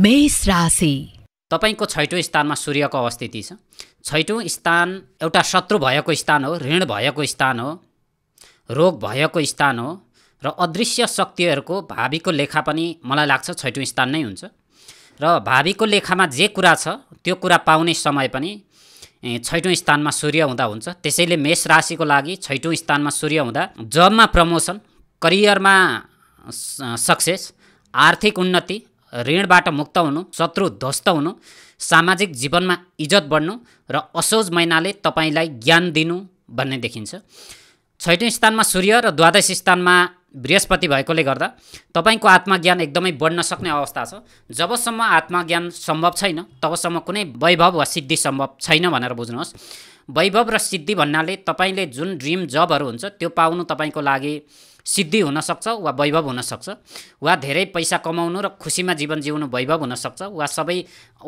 मेष राशि तपाईँको छैटौँ स्थानमा सूर्यको अवस्थिति छ छैटौँ स्थान एउटा शत्रु भएको स्थान हो ऋण भएको स्थान हो रोग भएको स्थान हो र अदृश्य शक्तिहरूको भावीको लेखा पनि मलाई लाग्छ छैटौँ स्थान नै हुन्छ र भावीको लेखामा जे कुरा छ त्यो कुरा पाउने समय पनि छैटौँ स्थानमा सूर्य हुँदा हुन्छ त्यसैले मेष राशिको लागि छैटौँ स्थानमा सूर्य हुँदा जबमा प्रमोसन करियरमा सक्सेस आर्थिक उन्नति ऋणबाट मुक्त हुनु शत्रु ध्वस्त हुनु सामाजिक जीवनमा इज्जत बढ्नु र असोज महिनाले तपाईँलाई ज्ञान दिनु भन्ने देखिन्छ छैटौँ स्थानमा सूर्य र द्वादश स्थानमा बृहस्पति भएकोले गर्दा तपाईँको आत्मज्ञान एकदमै बढ्न सक्ने अवस्था छ जबसम्म आत्मज्ञान सम्भव छैन तबसम्म कुनै वैभव वा सिद्धि सम्भव छैन भनेर बुझ्नुहोस् वैभव र सिद्धि भन्नाले तपाईँले जुन ड्रिम जबहरू हुन्छ त्यो पाउनु तपाईँको लागि सिद्धि हुनसक्छ वा वैभव हुनसक्छ वा धेरै पैसा कमाउनु र खुसीमा जीवन जिउनु वैभव हुनसक्छ वा सबै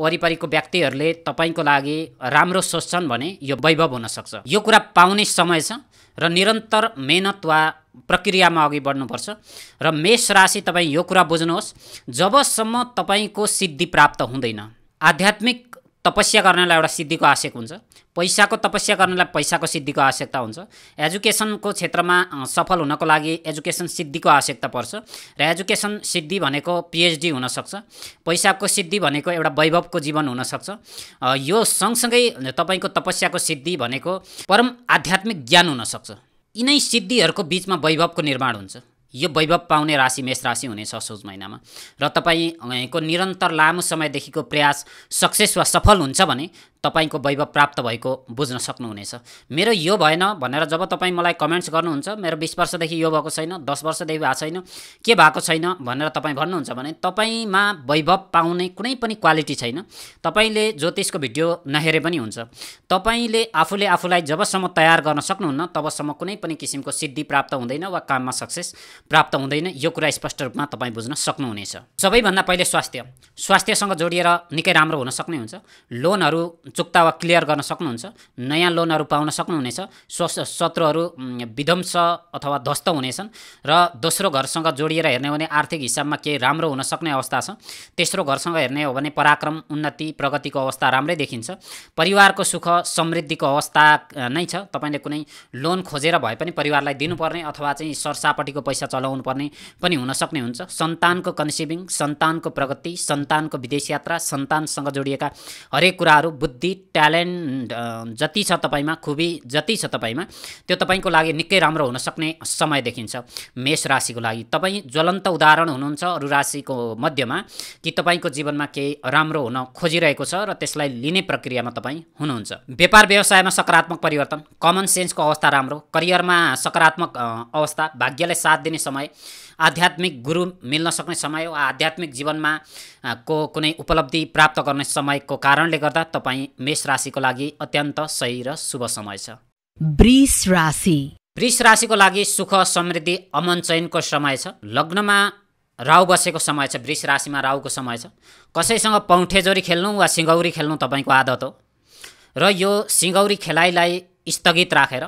वरिपरिको व्यक्तिहरूले तपाईँको लागि राम्रो सोच्छन् भने यो वैभव हुनसक्छ यो कुरा पाउने समय छ र निरन्तर मेहनत वा प्रक्रियामा अघि बढ्नुपर्छ र मेष राशि तपाईँ यो कुरा बुझ्नुहोस् जबसम्म तपाईँको सिद्धि प्राप्त हुँदैन आध्यात्मिक तपस्या गर्नेलाई एउटा सिद्धिको आवश्यक हुन्छ पैसाको तपस्या गर्नेलाई पैसाको सिद्धिको आवश्यकता हुन्छ एजुकेसनको क्षेत्रमा सफल हुनको लागि एजुकेसन सिद्धिको आवश्यकता पर्छ र एजुकेसन सिद्धि भनेको पिएचडी हुनसक्छ पैसाको सिद्धि भनेको एउटा वैभवको जीवन हुनसक्छ यो सँगसँगै तपाईँको तपस्याको सिद्धि भनेको परम आध्यात्मिक ज्ञान हुनसक्छ यिनै सिद्धिहरूको बिचमा वैभवको निर्माण हुन्छ यो वैभव पाउने राशि मेष राशि हुनेछ असोज महिनामा र तपाईँको निरन्तर लामो समयदेखिको प्रयास सक्सेस वा सफल हुन्छ भने तपाईँको वैभव प्राप्त भएको बुझ्न सक्नुहुनेछ मेरो यो भएन भनेर जब तपाईँ मलाई कमेन्ट्स गर्नुहुन्छ मेरो बिस वर्षदेखि यो भएको छैन दस वर्षदेखि भएको छैन के भएको छैन भनेर तपाईँ भन्नुहुन्छ भने तपाईँमा वैभव पाउने कुनै पनि क्वालिटी छैन तपाईँले ज्योतिषको भिडियो नहेरे पनि हुन्छ तपाईँले आफूले आफूलाई जबसम्म तयार गर्न सक्नुहुन्न तबसम्म कुनै पनि किसिमको सिद्धि प्राप्त हुँदैन वा काममा सक्सेस प्राप्त हुँदैन यो कुरा स्पष्ट रूपमा तपाईँ बुझ्न सक्नुहुनेछ सबैभन्दा पहिले स्वास्थ्य स्वास्थ्यसँग जोडिएर निकै राम्रो हुन सक्ने हुन्छ लोनहरू चुक्ता वा क्लियर गर्न सक्नुहुन्छ नयाँ लोनहरू पाउन सक्नुहुनेछ स्व शत्रुहरू विध्वंस अथवा ध्वस्त हुनेछन् र दोस्रो घरसँग जोडिएर हेर्ने हो भने आर्थिक हिसाबमा केही राम्रो हुन सक्ने अवस्था छ तेस्रो घरसँग हेर्ने हो भने पराक्रम उन्नति प्रगतिको अवस्था राम्रै देखिन्छ परिवारको सुख समृद्धिको अवस्था नै छ तपाईँले कुनै लोन खोजेर भए पनि परिवारलाई दिनुपर्ने अथवा चाहिँ सरसापट्टिको पैसा चलाउनु पर्ने पनि हुन सक्ने हुन्छ सन्तानको कन्सिभिङ सन्तानको प्रगति सन्तानको विदेश यात्रा सन्तानसँग जोडिएका हरेक कुराहरू बुद्धि बुद्धि ट्यालेन्ट जति छ तपाईँमा खुबी जति छ तपाईँमा त्यो तपाईँको लागि निकै राम्रो हुनसक्ने समय देखिन्छ मेष राशिको लागि तपाईँ ज्वलन्त उदाहरण हुनुहुन्छ अरू राशिको मध्यमा कि तपाईँको जीवनमा केही राम्रो हुन खोजिरहेको छ र त्यसलाई लिने प्रक्रियामा तपाईँ हुनुहुन्छ व्यापार व्यवसायमा सकारात्मक परिवर्तन कमन सेन्सको अवस्था राम्रो करियरमा सकारात्मक अवस्था भाग्यलाई साथ दिने समय आध्यात्मिक गुरु मिल्न सक्ने समय वा आध्यात्मिक जीवनमा को कुनै उपलब्धि प्राप्त गर्ने समयको कारणले गर्दा तपाईँ मेष राशिको लागि अत्यन्त सही र शुभ समय छ वृष राशि वृष राशिको लागि सुख समृद्धि अमन चयनको समय छ लग्नमा राहु बसेको समय छ वृष राशिमा राहुको समय छ कसैसँग पौँठेजोरी खेल्नु वा सिङ्गौरी खेल्नु तपाईँको आदत हो र यो सिङ्गौरी खेलाइलाई स्थगित राखेर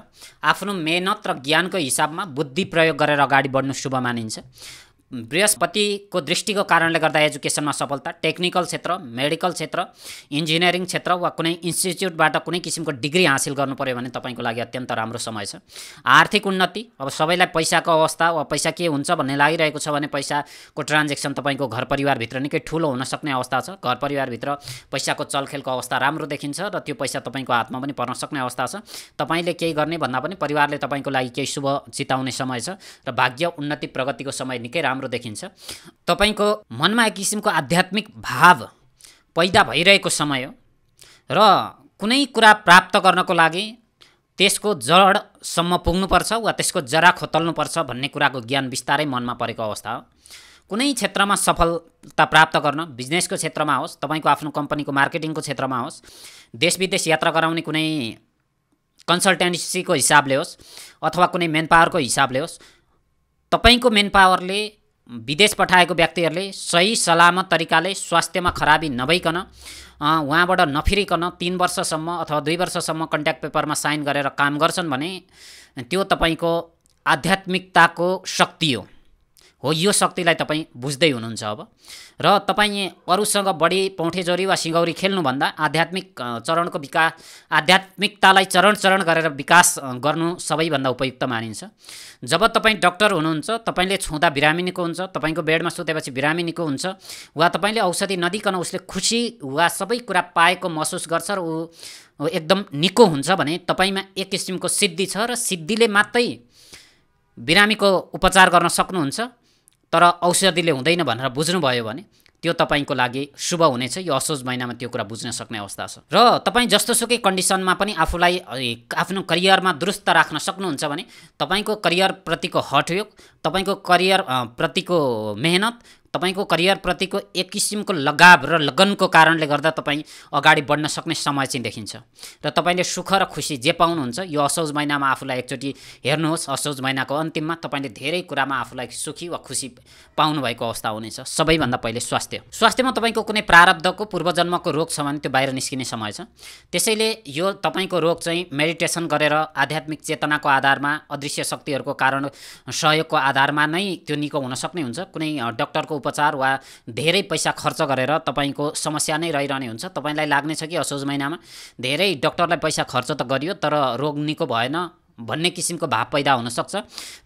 आफ्नो मेहनत र ज्ञानको हिसाबमा बुद्धि प्रयोग गरेर अगाडि बढ्नु शुभ मानिन्छ बृहस्पतिको दृष्टिको कारणले गर्दा एजुकेसनमा सफलता टेक्निकल क्षेत्र मेडिकल क्षेत्र इन्जिनियरिङ क्षेत्र वा कुनै इन्स्टिच्युटबाट कुनै किसिमको डिग्री हासिल गर्नु पऱ्यो भने तपाईँको लागि अत्यन्त राम्रो समय छ आर्थिक उन्नति अब सबैलाई पैसाको अवस्था वा पैसा के हुन्छ भन्ने लागिरहेको छ भने पैसाको ट्रान्जेक्सन तपाईँको घर परिवारभित्र निकै ठुलो हुनसक्ने अवस्था छ घर परिवारभित्र पैसाको चलखेलको अवस्था राम्रो देखिन्छ र त्यो पैसा तपाईँको हातमा पनि पर्न सक्ने अवस्था छ तपाईँले केही गर्ने भन्दा पनि परिवारले तपाईँको लागि केही शुभ चिताउने समय छ र भाग्य उन्नति प्रगतिको समय निकै राम्रो राम्रो देखिन्छ तपाईँको मनमा एक किसिमको आध्यात्मिक भाव पैदा भइरहेको समय हो र कुनै कुरा प्राप्त गर्नको लागि त्यसको जडसम्म पुग्नुपर्छ वा त्यसको जरा खोतल्नुपर्छ भन्ने कुराको ज्ञान बिस्तारै मनमा परेको अवस्था हो कुनै क्षेत्रमा सफलता प्राप्त गर्न बिजनेसको क्षेत्रमा होस् तपाईँको आफ्नो कम्पनीको मार्केटिङको क्षेत्रमा होस् देश विदेश यात्रा गराउने कुनै कन्सल्टेन्सीको हिसाबले होस् अथवा कुनै मेन पावरको हिसाबले होस् तपाईँको मेन पावरले विदेश पठाएको व्यक्तिहरूले सही सलामत तरिकाले स्वास्थ्यमा खराबी नभइकन उहाँबाट नफिरिकन तिन वर्षसम्म अथवा दुई वर्षसम्म कन्ट्याक्ट पेपरमा साइन गरेर काम गर्छन् भने त्यो तपाईँको आध्यात्मिकताको शक्ति हो हो यो शक्तिलाई तपाईँ बुझ्दै हुनुहुन्छ अब र तपाईँ अरूसँग बढी पौठेजोरी वा सिङ्गौरी खेल्नुभन्दा आध्यात्मिक चरणको विकास आध्यात्मिकतालाई चरण चरण गरेर विकास गर्नु सबैभन्दा उपयुक्त मानिन्छ जब तपाईँ डक्टर हुनुहुन्छ तपाईँले छुँदा बिरामी निको हुन्छ तपाईँको बेडमा सुतेपछि बिरामी निको हुन्छ वा तपाईँले औषधि नदिकन उसले खुसी वा सबै कुरा पाएको महसुस गर्छ र ऊ एकदम निको हुन्छ भने तपाईँमा एक किसिमको सिद्धि छ र सिद्धिले मात्रै बिरामीको उपचार गर्न सक्नुहुन्छ तर औषधिले हुँदैन भनेर बुझ्नुभयो भने त्यो तपाईँको लागि शुभ हुनेछ यो असोज महिनामा त्यो कुरा बुझ्न सक्ने अवस्था छ र तपाईँ जस्तोसुकै कन्डिसनमा पनि आफूलाई आफ्नो करियरमा दुरुस्त राख्न सक्नुहुन्छ भने तपाईँको करियरप्रतिको हटयोग तपाईँको करियर प्रतिको मेहनत तपाईँको करियरप्रतिको एक किसिमको लगाव र लगनको कारणले गर्दा तपाईँ अगाडि बढ्न सक्ने समय चाहिँ देखिन्छ र तपाईँले सुख र खुसी जे पाउनुहुन्छ यो असौज महिनामा आफूलाई एकचोटि हेर्नुहोस् असौज महिनाको अन्तिममा तपाईँले धेरै कुरामा आफूलाई सुखी वा खुसी पाउनुभएको अवस्था हुनेछ सबैभन्दा पहिले स्वास्थ्य स्वास्थ्यमा तपाईँको कुनै प्रारब्धको पूर्वजन्मको रोग छ भने त्यो बाहिर निस्किने समय छ त्यसैले यो तपाईँको रोग चाहिँ मेडिटेसन गरेर आध्यात्मिक चेतनाको आधारमा अदृश्य शक्तिहरूको कारण सहयोगको आधारमा नै त्यो निको हुन सक्ने हुन्छ कुनै डक्टरको उपचार वा धेरै पैसा खर्च गरेर तपाईँको समस्या नै रहिरहने हुन्छ तपाईँलाई लाग्नेछ कि असोज महिनामा धेरै डक्टरलाई पैसा खर्च त गरियो तर रोग निको भएन भन्ने किसिमको भाव पैदा हुनसक्छ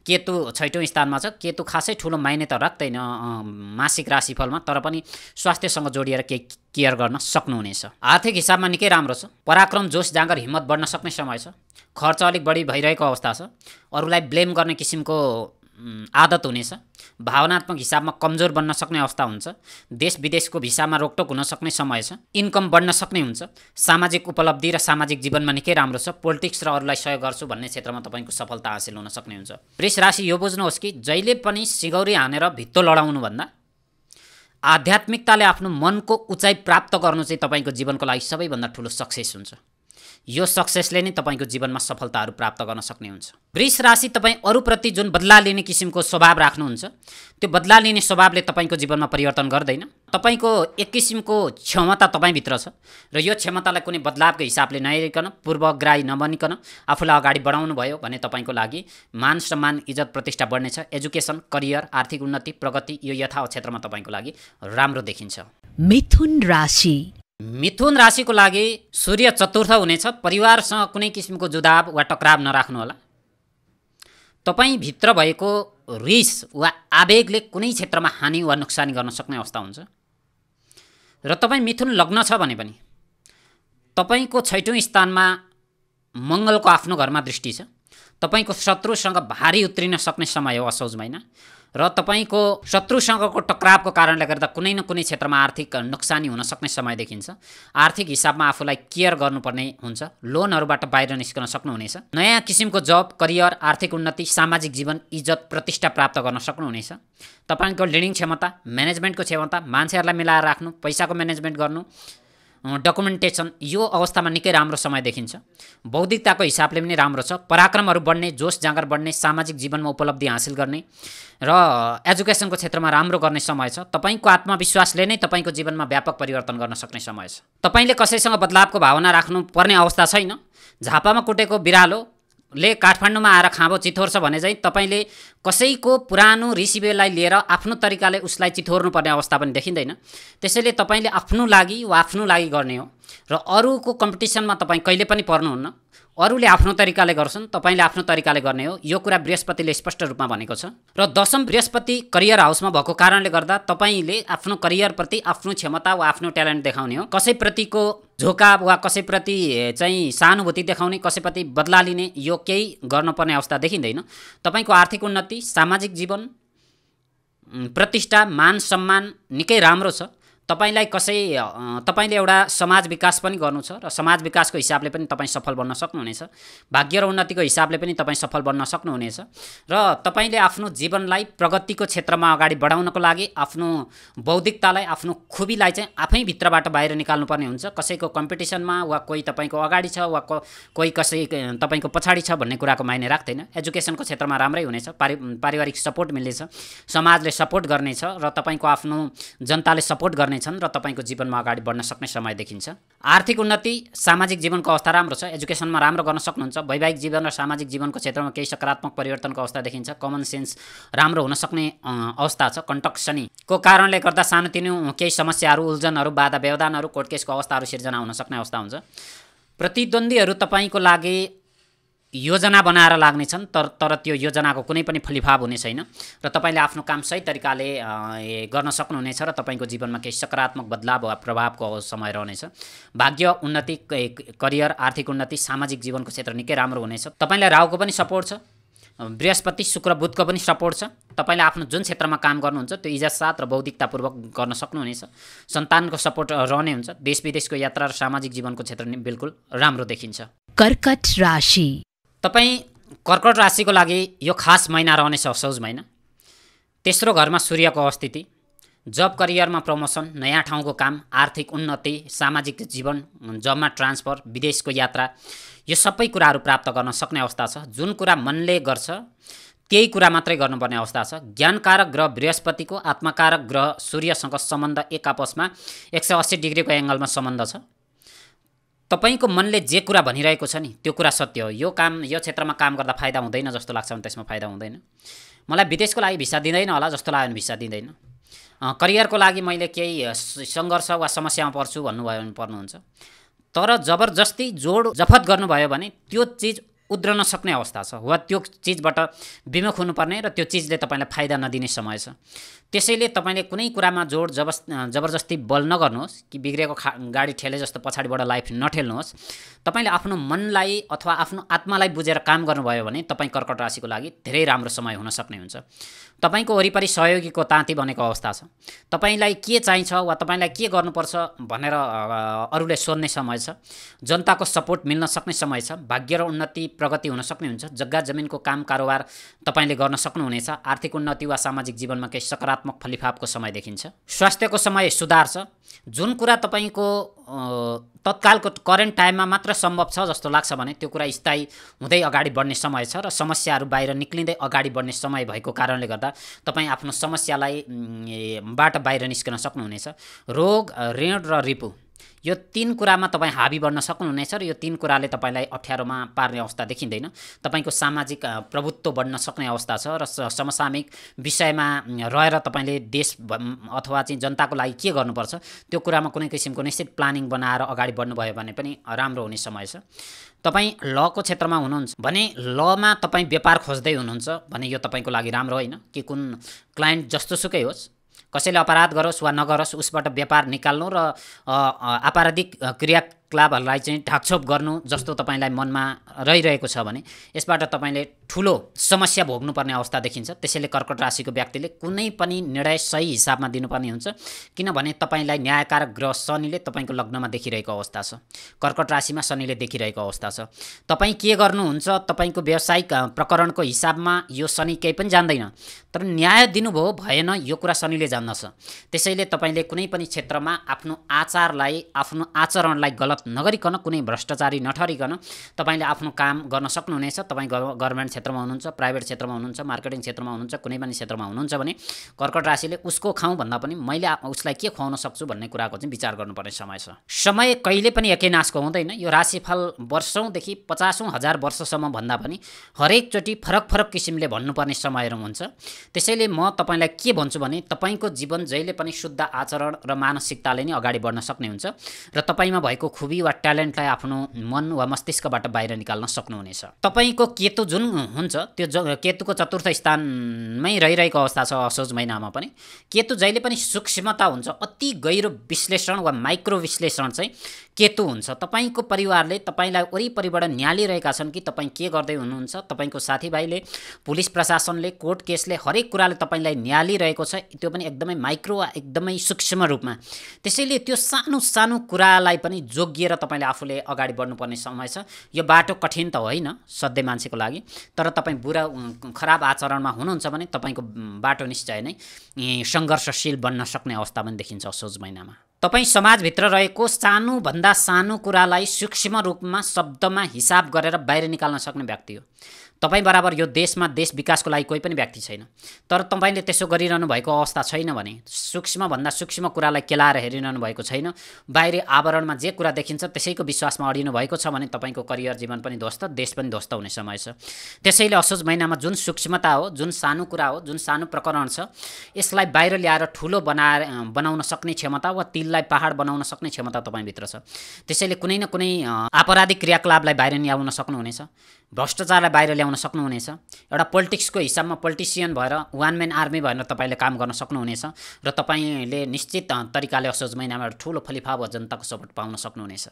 केतु छैटौँ स्थानमा छ केतु खासै ठुलो माइने त राख्दैन मासिक राशिफलमा तर पनि स्वास्थ्यसँग जोडिएर केही केयर गर्न सक्नुहुनेछ आर्थिक हिसाबमा निकै राम्रो छ पराक्रम जोस जाँगर हिम्मत बढ्न सक्ने समय छ खर्च अलिक बढी भइरहेको अवस्था छ अरूलाई ब्लेम गर्ने किसिमको आदत हुनेछ भावनात्मक हिसाबमा कमजोर बन्न सक्ने अवस्था हुन्छ देश विदेशको भिसामा रोकटोक हुन सक्ने समय छ इन्कम बढ्न सक्ने हुन्छ सामाजिक उपलब्धि र सामाजिक जीवनमा निकै राम्रो छ पोलिटिक्स र अरूलाई सहयोग गर्छु भन्ने क्षेत्रमा तपाईँको सफलता हासिल हुन सक्ने हुन्छ वृष राशि यो बुझ्नुहोस् कि जहिले पनि सिगौरी हानेर भित्तो लडाउनुभन्दा आध्यात्मिकताले आफ्नो मनको उचाइ प्राप्त गर्नु चाहिँ तपाईँको जीवनको लागि सबैभन्दा ठुलो सक्सेस हुन्छ यो सक्सेसले नै तपाईँको जीवनमा सफलताहरू प्राप्त गर्न सक्ने हुन्छ वृष राशि तपाईँ अरूप्रति जुन बदला लिने किसिमको स्वभाव राख्नुहुन्छ त्यो बदला लिने स्वभावले तपाईँको जीवनमा परिवर्तन गर्दैन तपाईँको एक किसिमको क्षमता तपाईँभित्र छ र यो क्षमतालाई कुनै बदलावको हिसाबले नहेरिकन पूर्वग्राही नबनिकन आफूलाई अगाडि बढाउनु भयो भने तपाईँको लागि मान सम्मान इज्जत प्रतिष्ठा बढ्नेछ एजुकेसन करियर आर्थिक उन्नति प्रगति यो यथावत क्षेत्रमा तपाईँको लागि राम्रो देखिन्छ मिथुन राशि मिथुन राशिको लागि सूर्य चतुर्थ हुनेछ परिवारसँग कुनै किसिमको जुदाव वा टक्राव नराख्नुहोला तपाईँभित्र भएको रिस वा आवेगले कुनै क्षेत्रमा हानि वा नोक्सानी गर्न सक्ने अवस्था हुन्छ र तपाईँ मिथुन लग्न छ भने पनि तपाईँको छैटौँ स्थानमा मङ्गलको आफ्नो घरमा दृष्टि छ तपाईँको शत्रुसँग भारी उत्रिन सक्ने समय हो असौज महिना र तपाईँको शत्रुसँगको टक्रावको कारणले गर्दा कुनै न कुनै क्षेत्रमा आर्थिक नोक्सानी हुन सक्ने समय देखिन्छ आर्थिक हिसाबमा आफूलाई केयर गर्नुपर्ने हुन्छ लोनहरूबाट बाहिर निस्कन सक्नुहुनेछ नयाँ किसिमको जब करियर आर्थिक उन्नति सामाजिक जीवन इज्जत प्रतिष्ठा प्राप्त गर्न सक्नुहुनेछ तपाईँको लिडिङ क्षमता म्यानेजमेन्टको क्षमता मान्छेहरूलाई मिलाएर राख्नु पैसाको म्यानेजमेन्ट गर्नु डकुमेन्टेसन यो अवस्थामा निकै राम्रो समय देखिन्छ बौद्धिकताको हिसाबले पनि राम्रो छ पराक्रमहरू बढ्ने जोस जाँगर बढ्ने सामाजिक जीवनमा उपलब्धि हासिल गर्ने र एजुकेसनको क्षेत्रमा राम्रो गर्ने समय छ तपाईँको आत्मविश्वासले नै तपाईँको जीवनमा व्यापक परिवर्तन गर्न सक्ने समय छ तपाईँले कसैसँग बदलावको भावना राख्नुपर्ने अवस्था छैन झापामा कुटेको बिरालो ले काठमाडौँमा आएर खाँबो चिथोर्छ भने चाहिँ तपाईँले कसैको पुरानो रिसिभेलाई लिएर आफ्नो तरिकाले उसलाई चिथोर्नुपर्ने अवस्था पनि देखिँदैन त्यसैले तपाईँले आफ्नो लागि वा आफ्नो लागि गर्ने हो र अरूको कम्पिटिसनमा तपाईँ कहिले पनि पर्नुहुन्न अरूले आफ्नो तरिकाले गर्छन् तपाईँले आफ्नो तरिकाले गर्ने हो यो कुरा बृहस्पतिले स्पष्ट रूपमा भनेको छ र दशम बृहस्पति करियर हाउसमा भएको कारणले गर्दा तपाईँले आफ्नो करियरप्रति आफ्नो क्षमता वा आफ्नो ट्यालेन्ट देखाउने हो कसैप्रतिको झोका वा कसैप्रति चाहिँ सहानुभूति देखाउने कसैप्रति बदला लिने यो केही गर्नुपर्ने अवस्था देखिँदैन तपाईँको आर्थिक उन्नति सामाजिक जीवन प्रतिष्ठा मान सम्मान निकै राम्रो छ तपाईँलाई कसै तपाईँले एउटा समाज विकास पनि गर्नु छ र समाज विकासको हिसाबले पनि तपाईँ सफल बन्न सक्नुहुनेछ भाग्य र उन्नतिको हिसाबले पनि तपाईँ सफल बन्न सक्नुहुनेछ र तपाईँले आफ्नो जीवनलाई प्रगतिको क्षेत्रमा अगाडि बढाउनको लागि आफ्नो बौद्धिकतालाई आफ्नो खुबीलाई चाहिँ आफै भित्रबाट बाहिर निकाल्नुपर्ने हुन्छ कसैको कम्पिटिसनमा वा कोही तपाईँको अगाडि छ वा को कोही कसै तपाईँको पछाडि छ भन्ने कुराको मायने राख्दैन एजुकेसनको क्षेत्रमा राम्रै हुनेछ पारि पारिवारिक सपोर्ट मिल्नेछ समाजले सपोर्ट गर्नेछ र तपाईँको आफ्नो जनताले सपोर्ट गर्ने छन् र तपाईँको जीवनमा अगाडि बढ्न सक्ने समय देखिन्छ आर्थिक उन्नति सामाजिक जीवनको अवस्था राम्रो छ एजुकेसनमा राम्रो गर्न सक्नुहुन्छ वैवाहिक जीवन र सामाजिक जीवनको क्षेत्रमा केही सकारात्मक परिवर्तनको अवस्था देखिन्छ कमन सेन्स राम्रो हुन सक्ने अवस्था छ कन्टक्सनीको कारणले गर्दा सानोतिनो केही समस्याहरू उल्झनहरू बाधा व्यवधानहरू कोर्ट केसको अवस्थाहरू सिर्जना हुन सक्ने अवस्था हुन्छ प्रतिद्वन्दीहरू तपाईँको लागि योजना बनाएर लाग्नेछन् तर तर त्यो योजनाको कुनै पनि फलिफाप हुने छैन र तपाईँले आफ्नो काम सही तरिकाले गर्न सक्नुहुनेछ र तपाईँको जीवनमा केही सकारात्मक बदलाव वा प्रभावको समय रहनेछ भाग्य उन्नति करियर आर्थिक उन्नति सामाजिक जीवनको क्षेत्र निकै राम्रो हुनेछ तपाईँलाई राहुको पनि सपोर्ट छ बृहस्पति शुक्र बुधको पनि सपोर्ट छ तपाईँले आफ्नो जुन क्षेत्रमा काम गर्नुहुन्छ त्यो इज्जत साथ र बौद्धिकतापूर्वक गर्न सक्नुहुनेछ सन्तानको सपोर्ट रहने हुन्छ देश विदेशको यात्रा र सामाजिक जीवनको क्षेत्र बिल्कुल राम्रो देखिन्छ कर्कट राशि तपाईँ कर्कट राशिको लागि यो खास महिना रहनेछ असौज महिना तेस्रो घरमा सूर्यको अवस्थिति जब करियरमा प्रमोसन नयाँ ठाउँको काम आर्थिक उन्नति सामाजिक जीवन जबमा ट्रान्सफर विदेशको यात्रा यो सबै कुराहरू प्राप्त गर्न सक्ने अवस्था छ जुन कुरा मनले गर्छ त्यही कुरा मात्रै गर्नुपर्ने अवस्था छ ज्ञानकारक ग्रह बृहस्पतिको आत्माकारक ग्रह सूर्यसँग सम्बन्ध एक आपसमा एक सय अस्सी डिग्रीको एङ्गलमा सम्बन्ध छ तपाईँको मनले जे कुरा भनिरहेको छ नि त्यो कुरा सत्य हो यो काम यो क्षेत्रमा काम गर्दा फाइदा हुँदैन जस्तो लाग्छ भने त्यसमा फाइदा हुँदैन मलाई विदेशको लागि भिसा दिँदैन होला जस्तो लाग्यो भने भिसा दिँदैन करियरको लागि मैले केही सङ्घर्ष वा समस्यामा पर्छु भन्नुभयो भने पर्नुहुन्छ तर जबरजस्ती जोड जफत गर्नुभयो भने त्यो चिज उद्रन सक्ने अवस्था छ वा त्यो चिजबाट विमुख हुनुपर्ने र त्यो चिजले तपाईँलाई फाइदा नदिने समय छ त्यसैले तपाईँले कुनै कुरामा जोड जबस जबरजस्ती बल नगर्नुहोस् कि बिग्रेको खा गाडी ठेले जस्तो पछाडिबाट लाइफ नठेल्नुहोस् तपाईँले आफ्नो मनलाई अथवा आफ्नो आत्मालाई बुझेर काम गर्नुभयो भने तपाईँ कर्कट राशिको लागि धेरै राम्रो समय हुन सक्ने हुन्छ तपाईँको वरिपरि सहयोगीको ताँती बनेको अवस्था छ तपाईँलाई के चाहिन्छ वा तपाईँलाई के गर्नुपर्छ भनेर अरूले सोध्ने समय छ जनताको सपोर्ट मिल्न सक्ने समय छ भाग्य र उन्नति प्रगति हुन सक्ने हुन्छ जग्गा जमिनको काम कारोबार तपाईँले गर्न सक्नुहुनेछ आर्थिक उन्नति वा सामाजिक जीवनमा केही सकारात्मक सकारात्मक फलिफापको समय देखिन्छ स्वास्थ्यको समय सुधार छ जुन कुरा तपाईँको तत्कालको करेन्ट टाइममा मात्र सम्भव छ जस्तो लाग्छ भने त्यो कुरा स्थायी हुँदै अगाडि बढ्ने समय छ र समस्याहरू बाहिर निक्लिँदै अगाडि बढ्ने समय भएको कारणले गर्दा तपाईँ आफ्नो समस्यालाई बाट बाहिर निस्कन सक्नुहुनेछ रोग ऋण र रिपु यो तिन कुरामा तपाईँ हाबी बढ्न सक्नुहुनेछ र यो तिन कुराले तपाईँलाई अप्ठ्यारोमा पार्ने अवस्था देखिँदैन तपाईँको सामाजिक प्रभुत्व बढ्न सक्ने अवस्था छ र समसामयिक विषयमा रहेर तपाईँले देश अथवा चाहिँ जनताको लागि के गर्नुपर्छ त्यो कुरामा कुनै किसिमको निश्चित प्लानिङ बनाएर अगाडि बढ्नुभयो भने पनि राम्रो हुने समय छ तपाईँ लको क्षेत्रमा हुनुहुन्छ भने लमा तपाईँ व्यापार खोज्दै हुनुहुन्छ भने यो तपाईँको लागि राम्रो होइन कि कुन क्लाइन्ट जस्तोसुकै होस् कसैले अपराध गरोस् वा नगरोस् उसबाट व्यापार निकाल्नु र आपराधिक क्रिया क्लाबहरूलाई चाहिँ ढाकछोप गर्नु जस्तो तपाईँलाई मनमा रहिरहेको छ भने यसबाट तपाईँले ठुलो समस्या भोग्नुपर्ने अवस्था देखिन्छ त्यसैले कर्कट राशिको व्यक्तिले कुनै पनि निर्णय सही हिसाबमा दिनुपर्ने हुन्छ किनभने तपाईँलाई न्यायकारक ग्रह शनिले तपाईँको लग्नमा देखिरहेको अवस्था छ कर्कट राशिमा शनिले देखिरहेको अवस्था छ तपाईँ के गर्नुहुन्छ तपाईँको व्यावसायिक प्रकरणको हिसाबमा यो शनि केही पनि जान्दैन तर न्याय दिनुभयो भएन यो कुरा शनिले जान्दछ त्यसैले तपाईँले कुनै पनि क्षेत्रमा आफ्नो आचारलाई आफ्नो आचरणलाई गलत मिलावट नगरिकन कुनै भ्रष्टाचारी नठरिकन तपाईँले आफ्नो काम गर्न सक्नुहुनेछ तपाईँ गभर्मेन्ट क्षेत्रमा हुनुहुन्छ प्राइभेट क्षेत्रमा हुनुहुन्छ मार्केटिङ क्षेत्रमा हुनुहुन्छ कुनै पनि क्षेत्रमा हुनुहुन्छ भने कर्कट राशिले उसको खाउँ भन्दा पनि मैले उसलाई के खुवाउन सक्छु भन्ने कुराको चाहिँ विचार गर्नुपर्ने समय छ समय कहिले पनि एकैनाशको हुँदैन यो राशिफल वर्षौँदेखि पचासौँ हजार वर्षसम्म भन्दा पनि हरेकचोटि फरक फरक किसिमले भन्नुपर्ने समयहरू हुन्छ त्यसैले म तपाईँलाई के भन्छु भने तपाईँको जीवन जहिले पनि शुद्ध आचरण र मानसिकताले नै अगाडि बढ्न सक्ने हुन्छ र तपाईँमा भएको खुबी खुबी वा ट्यालेन्टलाई आफ्नो मन वा मस्तिष्कबाट बाहिर निकाल्न सक्नुहुनेछ तपाईँको केतु जुन हुन्छ त्यो ज केतुको चतुर्थ स्थानमै रहिरहेको अवस्था छ असोज महिनामा पनि केतु जहिले पनि सूक्ष्मता हुन्छ अति गहिरो विश्लेषण वा माइक्रो विश्लेषण चाहिँ केतु हुन्छ तपाईँको परिवारले तपाईँलाई वरिपरिबाट न्यालिरहेका छन् कि तपाईँ के गर्दै हुनुहुन्छ तपाईँको साथीभाइले पुलिस प्रशासनले कोर्ट केसले हरेक कुराले तपाईँलाई न्यालिरहेको छ त्यो पनि एकदमै माइक्रो वा एकदमै सूक्ष्म रूपमा त्यसैले त्यो सानो सानो कुरालाई पनि जोगिएर तपाईँले आफूले अगाडि बढ्नुपर्ने समय छ यो बाटो कठिन त होइन सधैँ मान्छेको लागि तर तपाईँ बुरा खराब आचरणमा हुनुहुन्छ भने तपाईँको बाटो निश्चय नै सङ्घर्षशील बन्न सक्ने अवस्था पनि देखिन्छ असोज महिनामा तपाईँ समाजभित्र रहेको सानोभन्दा सानो कुरालाई सूक्ष्म रूपमा शब्दमा हिसाब गरेर बाहिर निकाल्न सक्ने व्यक्ति हो तपाईँ बराबर यो देशमा देश विकासको लागि कोही पनि व्यक्ति छैन तर तपाईँले त्यसो गरिरहनु भएको अवस्था छैन भने सूक्ष्मभन्दा सूक्ष्म कुरालाई केलाएर हेरिरहनु भएको छैन बाहिरी आवरणमा जे कुरा देखिन्छ त्यसैको विश्वासमा अडिनु भएको छ भने तपाईँको करियर जीवन पनि ध्वस्त देश पनि ध्वस्त हुने समय छ त्यसैले असोज महिनामा जुन सूक्ष्मता हो जुन सानो कुरा हो जुन सानो प्रकरण छ यसलाई बाहिर ल्याएर ठुलो बनाएर बनाउन सक्ने क्षमता वा तिललाई पहाड बनाउन सक्ने क्षमता तपाईँभित्र छ त्यसैले कुनै न कुनै आपराधिक क्रियाकलापलाई बाहिर ल्याउन सक्नुहुनेछ भ्रष्टाचारलाई बाहिर ल्याउन सक्नुहुनेछ एउटा पोलिटिक्सको हिसाबमा पोलिटिसियन भएर वान म्यान आर्मी भएर तपाईँले काम गर्न सक्नुहुनेछ र तपाईँले निश्चित तरिकाले असोज महिनामा एउटा ठुलो फलिफाप जनताको सपोर्ट पाउन सक्नुहुनेछ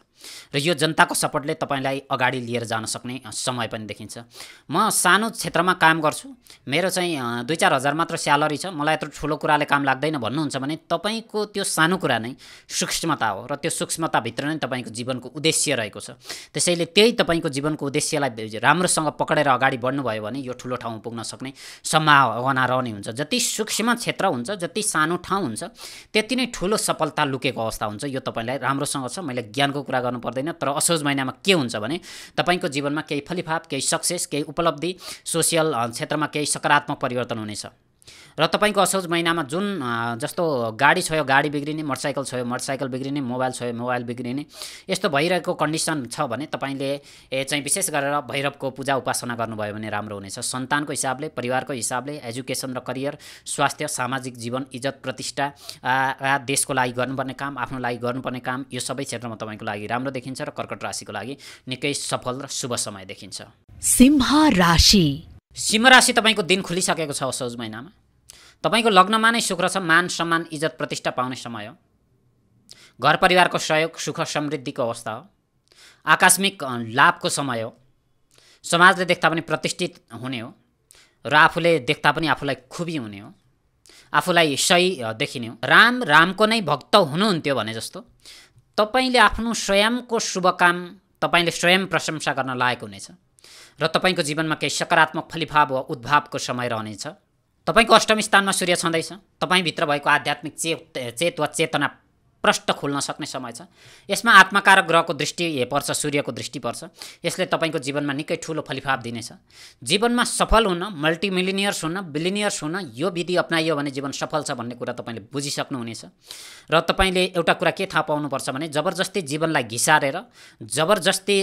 र यो जनताको सपोर्टले तपाईँलाई अगाडि लिएर जान सक्ने समय पनि देखिन्छ म सानो क्षेत्रमा काम गर्छु मेरो चाहिँ दुई चार हजार मात्र स्यालेरी छ मलाई यत्रो ठुलो कुराले काम लाग्दैन भन्नुहुन्छ भने तपाईँको त्यो सानो कुरा नै सूक्ष्मता हो र त्यो सूक्ष्मताभित्र नै तपाईँको जीवनको उद्देश्य रहेको छ त्यसैले त्यही तपाईँको जीवनको उद्देश्यलाई राम्रोसँग पक्रेर अगाडि बढ्नुभयो भने यो ठुलो ठाउँ पुग्न सक्ने सम्भावना रहने हुन्छ जति सूक्ष्म क्षेत्र हुन्छ जति सानो ठाउँ हुन्छ त्यति नै ठुलो सफलता लुकेको अवस्था हुन्छ यो तपाईँलाई राम्रोसँग छ मैले ज्ञानको कुरा गर्नु पर्दैन तर असोज महिनामा के हुन्छ भने तपाईँको जीवनमा केही फलिफाप केही सक्सेस केही उपलब्धि सोसियल क्षेत्रमा केही सकारात्मक परिवर्तन हुनेछ र तपाईँको असोज महिनामा जुन जस्तो गाडी छ यो गाडी बिग्रिने मोटरसाइकल छ यो मोटरसाइकल बिग्रिने मोबाइल छ यो मोबाइल बिग्रिने यस्तो भइरहेको कन्डिसन छ भने तपाईँले चाहिँ विशेष गरेर भैरवको पूजा उपासना गर्नुभयो भने राम्रो हुनेछ सन्तानको हिसाबले परिवारको हिसाबले एजुकेसन र करियर स्वास्थ्य सामाजिक जीवन इज्जत प्रतिष्ठा देशको लागि गर्नुपर्ने काम आफ्नो लागि गर्नुपर्ने काम यो सबै क्षेत्रमा तपाईँको लागि राम्रो देखिन्छ र कर्कट राशिको लागि निकै सफल र शुभ समय देखिन्छ सिंह राशि सिंह राशि तपाईँको दिन खुलिसकेको छ असोज महिनामा तपाईँको लग्नमा नै शुक्र छ मान सम्मान इज्जत प्रतिष्ठा पाउने समय हो घर परिवारको सहयोग सुख समृद्धिको अवस्था हो आकस्मिक लाभको समय हो समाजले देख्दा पनि प्रतिष्ठित हुने हो र आफूले देख्दा पनि आफूलाई खुबी हुने हो आफूलाई सही देखिने हो राम रामको नै भक्त हुनुहुन्थ्यो भने जस्तो तपाईँले आफ्नो स्वयंको शुभ काम तपाईँले स्वयं प्रशंसा गर्न लायक हुनेछ र तपाईँको जीवनमा केही सकारात्मक फलिभाव वा उद्भावको समय रहनेछ तपाईँको अष्टम स्थानमा सूर्य छँदैछ तपाईँभित्र भएको आध्यात्मिक चेत चेत वा चेतना प्रष्ट खुल्न सक्ने समय छ यसमा आत्माकारक ग्रहको दृष्टि पर्छ सूर्यको दृष्टि पर्छ यसले तपाईँको जीवनमा निकै ठुलो फलिफाप दिनेछ जीवनमा सफल हुन मल्टिमिलिनियर्स हुन बिलिनियर्स हुन यो विधि अप्नाइयो भने जीवन सफल छ भन्ने कुरा तपाईँले बुझिसक्नुहुनेछ र तपाईँले एउटा कुरा के थाहा पाउनुपर्छ भने जबरजस्ती जीवनलाई घिसारेर जबरजस्ती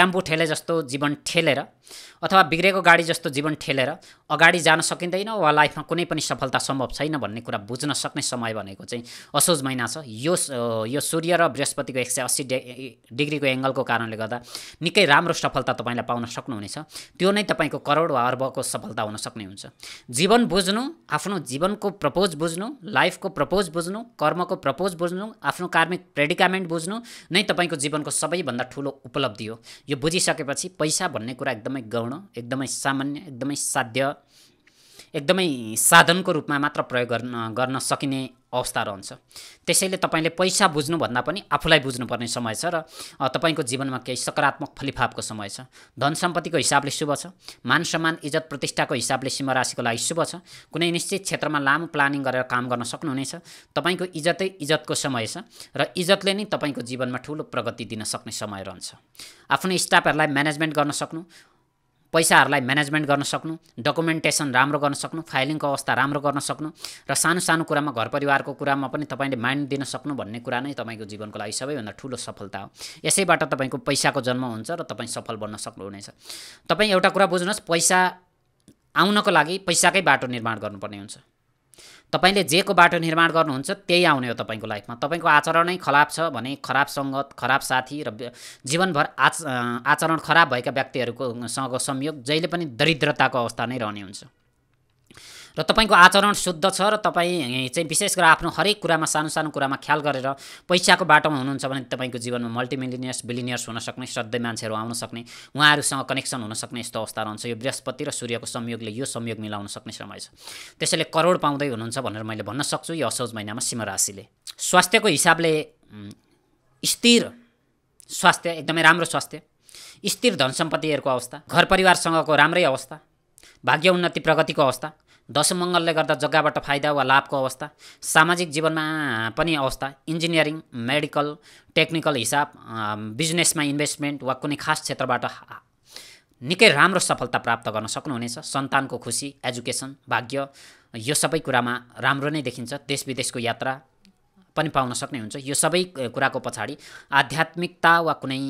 टेम्पो ठेले जस्तो जीवन ठेलेर अथवा बिग्रेको गाडी जस्तो जीवन ठेलेर अगाडि जान सकिँदैन वा लाइफमा कुनै पनि सफलता सम्भव छैन भन्ने कुरा बुझ्न सक्ने समय भनेको चाहिँ असोज महिना छ यो यो सूर्य र बृहस्पतिको एक सय अस्सी डिग्रीको एङ्गलको कारणले गर्दा निकै राम्रो सफलता तपाईँलाई पाउन सक्नुहुनेछ त्यो नै तपाईँको करोड वा अर्बको सफलता हुन सक्ने हुन्छ जीवन बुझ्नु आफ्नो जीवनको प्रपोज बुझ्नु लाइफको प्रपोज बुझ्नु कर्मको प्रपोज बुझ्नु आफ्नो कार्मिक प्रेडिकामेन्ट बुझ्नु नै तपाईँको जीवनको सबैभन्दा ठुलो उपलब्धि हो यो बुझिसकेपछि पैसा भन्ने कुरा एकदमै गौण गुण एकदमै सामान्य एकदमै साध्य एकदमै साधनको रूपमा मात्र प्रयोग गर्न गर्न सकिने अवस्था रहन्छ त्यसैले तपाईँले पैसा बुझ्नुभन्दा पनि आफूलाई बुझ्नुपर्ने समय छ र तपाईँको जीवनमा केही सकारात्मक फलिफापको समय छ धन सम्पत्तिको हिसाबले शुभ छ मान सम्मान इज्जत प्रतिष्ठाको हिसाबले राशिको लागि शुभ छ कुनै निश्चित क्षेत्रमा लामो प्लानिङ गरेर काम गर्न सक्नुहुनेछ तपाईँको इज्जतै इज्जतको समय छ र इज्जतले नै तपाईँको जीवनमा ठुलो प्रगति दिन सक्ने समय रहन्छ आफ्नो स्टाफहरूलाई म्यानेजमेन्ट गर्न सक्नु पैसाहरूलाई म्यानेजमेन्ट गर्न सक्नु डकुमेन्टेसन राम्रो गर्न सक्नु फाइलिङको अवस्था राम्रो गर्न सक्नु र सानो सानो कुरामा घर परिवारको कुरामा पनि तपाईँले माइन्ड दिन सक्नु भन्ने कुरा नै तपाईँको जीवनको लागि सबैभन्दा ठुलो सफलता हो यसैबाट तपाईँको पैसाको जन्म हुन्छ र तपाईँ सफल बन्न सक्नुहुनेछ तपाईँ एउटा कुरा बुझ्नुहोस् पैसा आउनको लागि पैसाकै बाटो निर्माण गर्नुपर्ने हुन्छ तपाईँले जेको बाटो निर्माण गर्नुहुन्छ त्यही आउने हो तपाईँको लाइफमा तपाईँको आचरणै खराब छ भने खराब सङ्गत खराब साथी र जीवनभर आच आचरण खराब भएका सँग संयोग जहिले पनि दरिद्रताको अवस्था नै रहने हुन्छ र तपाईँको आचरण शुद्ध छ र तपाईँ चाहिँ विशेष गरेर आफ्नो हरेक कुरामा सानो सानो कुरामा ख्याल गरेर पैसाको बाटोमा हुनुहुन्छ भने तपाईँको जीवनमा मल्टिमिलिनियर्स बिलिनियर्स हुन सक्ने मान्छेहरू आउन सक्ने उहाँहरूसँग कनेक्सन हुनसक्ने यस्तो अवस्था रहन्छ यो बृहस्पति र सूर्यको संयोगले यो संयोग मिलाउन सक्ने समय छ त्यसैले करोड पाउँदै हुनुहुन्छ भनेर मैले भन्न सक्छु यो असोज महिनामा सिंह राशिले स्वास्थ्यको हिसाबले स्थिर स्वास्थ्य एकदमै राम्रो स्वास्थ्य स्थिर धन सम्पत्तिहरूको अवस्था घर परिवारसँगको राम्रै अवस्था भाग्य उन्नति प्रगतिको अवस्था दशमङ्गलले गर्दा जग्गाबाट फाइदा वा लाभको अवस्था सामाजिक जीवनमा पनि अवस्था इन्जिनियरिङ मेडिकल टेक्निकल हिसाब बिजनेसमा इन्भेस्टमेन्ट वा कुनै खास क्षेत्रबाट निकै राम्रो सफलता प्राप्त गर्न सक्नुहुनेछ सन्तानको खुसी एजुकेसन भाग्य यो सबै कुरामा राम्रो नै देखिन्छ देश विदेशको यात्रा पनि पाउन सक्ने हुन्छ यो सबै कुराको पछाडि आध्यात्मिकता वा कुनै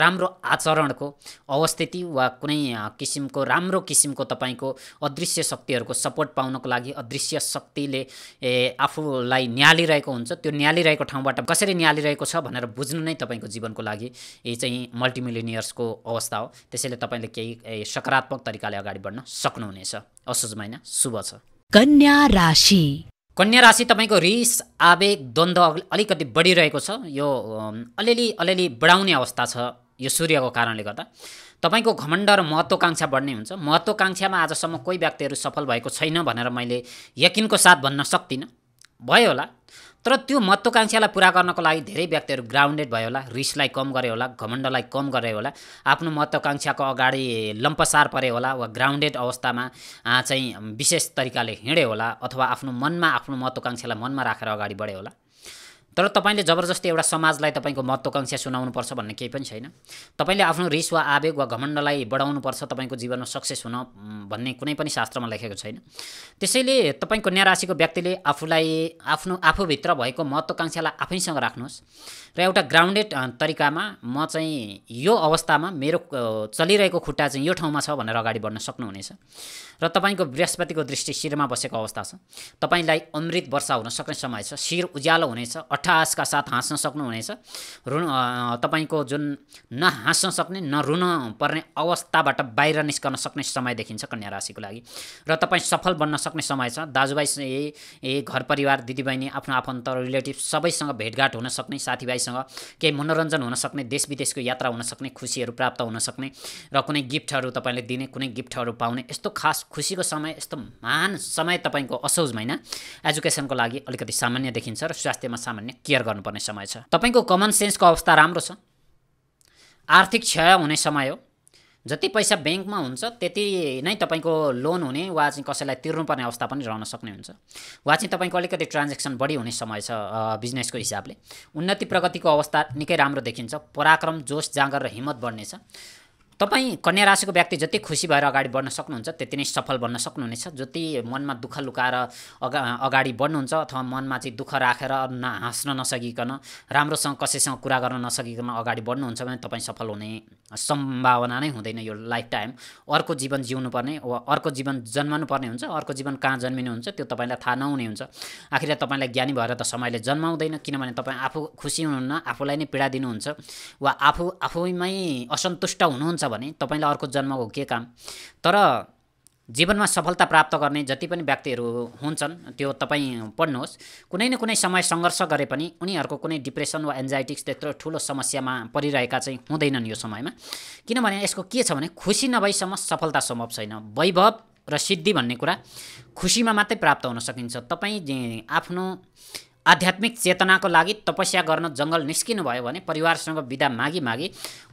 राम्रो आचरणको अवस्थिति वा कुनै किसिमको राम्रो किसिमको तपाईँको अदृश्य शक्तिहरूको सपोर्ट पाउनको लागि अदृश्य शक्तिले आफूलाई न्यालिरहेको हुन्छ त्यो न्यालिरहेको ठाउँबाट कसरी न्यालिरहेको छ भनेर बुझ्नु नै तपाईँको जीवनको लागि यही चाहिँ मल्टिमिलिनियर्सको अवस्था हो त्यसैले तपाईँले केही सकारात्मक तरिकाले अगाडि बढ्न सक्नुहुनेछ असोज महिना शुभ छ कन्या राशि कन्या राशि तपाईँको रिस आवेग द्वन्द्व अलिकति बढिरहेको छ यो अलिअलि अलिअलि बढाउने अवस्था छ यो सूर्यको कारणले गर्दा तपाईँको घमण्ड र महत्त्वकाङ्क्षा बढ्ने हुन्छ महत्त्वकाङ्क्षामा आजसम्म कोही व्यक्तिहरू सफल भएको छैन भनेर मैले यकिनको साथ भन्न सक्दिनँ भयो होला तर त्यो महत्त्वकाङ्क्षालाई पुरा गर्नको लागि धेरै व्यक्तिहरू ग्राउन्डेड भयो होला रिसलाई कम गरे होला घमण्डलाई कम गरे होला आफ्नो महत्त्वकाङ्क्षाको अगाडि लम्पसार परे होला वा ग्राउन्डेड अवस्थामा चाहिँ विशेष तरिकाले हिँडे होला अथवा आफ्नो मनमा आफ्नो महत्त्वकाङ्क्षालाई मनमा राखेर अगाडि बढे होला तर तपाईँले जबरजस्ती एउटा समाजलाई तपाईँको महत्त्वकाङ्क्षा सुनाउनुपर्छ भन्ने केही पनि छैन तपाईँले आफ्नो रिस वा आवेग वा घमण्डलाई बढाउनुपर्छ तपाईँको जीवनमा सक्सेस हुन भन्ने कुनै पनि शास्त्रमा लेखेको छैन त्यसैले तपाईँ कन्या राशिको व्यक्तिले आफूलाई आफ्नो आफूभित्र भएको महत्त्वकाङ्क्षालाई आफैसँग राख्नुहोस् र एउटा ग्राउन्डेड तरिकामा म चाहिँ यो अवस्थामा मेरो चलिरहेको खुट्टा चाहिँ यो ठाउँमा छ भनेर अगाडि बढ्न सक्नुहुनेछ र तपाईँको बृहस्पतिको दृष्टि शिरमा बसेको अवस्था छ तपाईँलाई अमृत वर्षा हुन सक्ने समय छ शिर उज्यालो हुनेछ ठट्टासका साथ हाँस्न सक्नुहुनेछ रुन तपाईँको जुन नहाँस्न सक्ने नरुन पर्ने अवस्थाबाट बाहिर निस्कन सक्ने समय देखिन्छ कन्या राशिको लागि र तपाईँ सफल बन्न सक्ने समय छ दाजुभाइ ए घर परिवार दिदीबहिनी आफ्नो आफन्त रिलेटिभ सबैसँग भेटघाट हुन सक्ने साथीभाइसँग केही मनोरञ्जन हुन सक्ने देश विदेशको यात्रा हुन सक्ने खुसीहरू प्राप्त हुन सक्ने र कुनै गिफ्टहरू तपाईँले दिने कुनै गिफ्टहरू पाउने यस्तो खास खुसीको समय यस्तो महान समय तपाईँको असोज महिना एजुकेसनको लागि अलिकति सामान्य देखिन्छ र स्वास्थ्यमा सामान्य केयर गर्नुपर्ने समय छ तपाईँको कमन सेन्सको अवस्था राम्रो छ आर्थिक क्षय हुने समय हो जति पैसा ब्याङ्कमा हुन्छ त्यति नै तपाईँको लोन हुने वा चाहिँ कसैलाई तिर्नुपर्ने अवस्था पनि रहन सक्ने हुन्छ वा चाहिँ तपाईँको अलिकति ट्रान्जेक्सन बढी हुने समय छ बिजनेसको हिसाबले उन्नति प्रगतिको अवस्था निकै राम्रो देखिन्छ पराक्रम जोस जाँगर र हिम्मत बढ्नेछ तपाईँ कन्या राशिको व्यक्ति जति खुसी भएर अगाडि बढ्न सक्नुहुन्छ त्यति नै सफल बन्न सक्नुहुनेछ जति मनमा दुःख लुकाएर अगा अगाडि बढ्नुहुन्छ अथवा मनमा चाहिँ दुःख राखेर न हाँस्न नसकिकन राम्रोसँग कसैसँग कुरा गर्न नसकिकन अगाडि बढ्नुहुन्छ भने तपाईँ सफल हुने सम्भावना नै हुँदैन यो लाइफ टाइम अर्को जीवन जिउनुपर्ने वा अर्को जीवन जन्मनु पर्ने हुन्छ अर्को जीवन कहाँ जन्मिनुहुन्छ त्यो तपाईँलाई थाहा नहुने हुन्छ आखिर तपाईँलाई ज्ञानी भएर त समयले जन्माउँदैन किनभने तपाईँ आफू खुसी हुनुहुन्न आफूलाई नै पीडा दिनुहुन्छ वा आफू आफैमै असन्तुष्ट हुनुहुन्छ हुन्छ भने तपाईँलाई अर्को जन्मको के काम तर जीवनमा सफलता प्राप्त गर्ने जति पनि व्यक्तिहरू हुन्छन् त्यो तपाईँ पढ्नुहोस् कुनै न कुनै समय सङ्घर्ष गरे पनि उनीहरूको कुनै डिप्रेसन वा एन्जाइटिक्स त्यत्रो ठुलो समस्यामा परिरहेका चाहिँ हुँदैनन् यो समयमा किनभने यसको के छ भने खुसी नभइसम्म सफलता सम्भव छैन वैभव र सिद्धि भन्ने कुरा खुसीमा मात्रै प्राप्त हुन सकिन्छ तपाईँ आफ्नो आध्यात्मिक चेतनाको लागि तपस्या गर्न जङ्गल निस्किनु भयो भने परिवारसँग विदा मागी मागी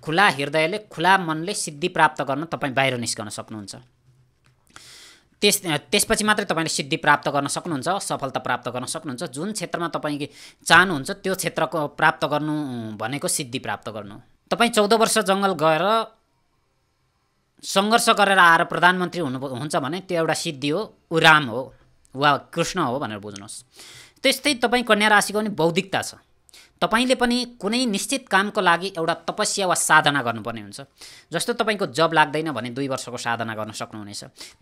खुला हृदयले खुला मनले सिद्धि प्राप्त गर्न तपाईँ बाहिर निस्कन सक्नुहुन्छ त्यस त्यसपछि मात्रै तपाईँले सिद्धि प्राप्त गर्न सक्नुहुन्छ सफलता प्राप्त गर्न सक्नुहुन्छ जुन क्षेत्रमा तपाईँ चाहनुहुन्छ त्यो क्षेत्रको प्राप्त गर्नु भनेको सिद्धि प्राप्त गर्नु तपाईँ चौध वर्ष जङ्गल गएर सङ्घर्ष गरेर आएर प्रधानमन्त्री हुनु हुन्छ भने त्यो एउटा सिद्धि हो ऊ राम हो वा कृष्ण हो भनेर बुझ्नुहोस् त्यस्तै तपाईँ कन्या राशिको पनि बौद्धिकता छ तपाईँले पनि कुनै निश्चित कामको लागि एउटा तपस्या वा साधना गर्नुपर्ने हुन्छ जस्तो तपाईँको जब लाग्दैन भने दुई वर्षको साधना गर्न सक्नुहुनेछ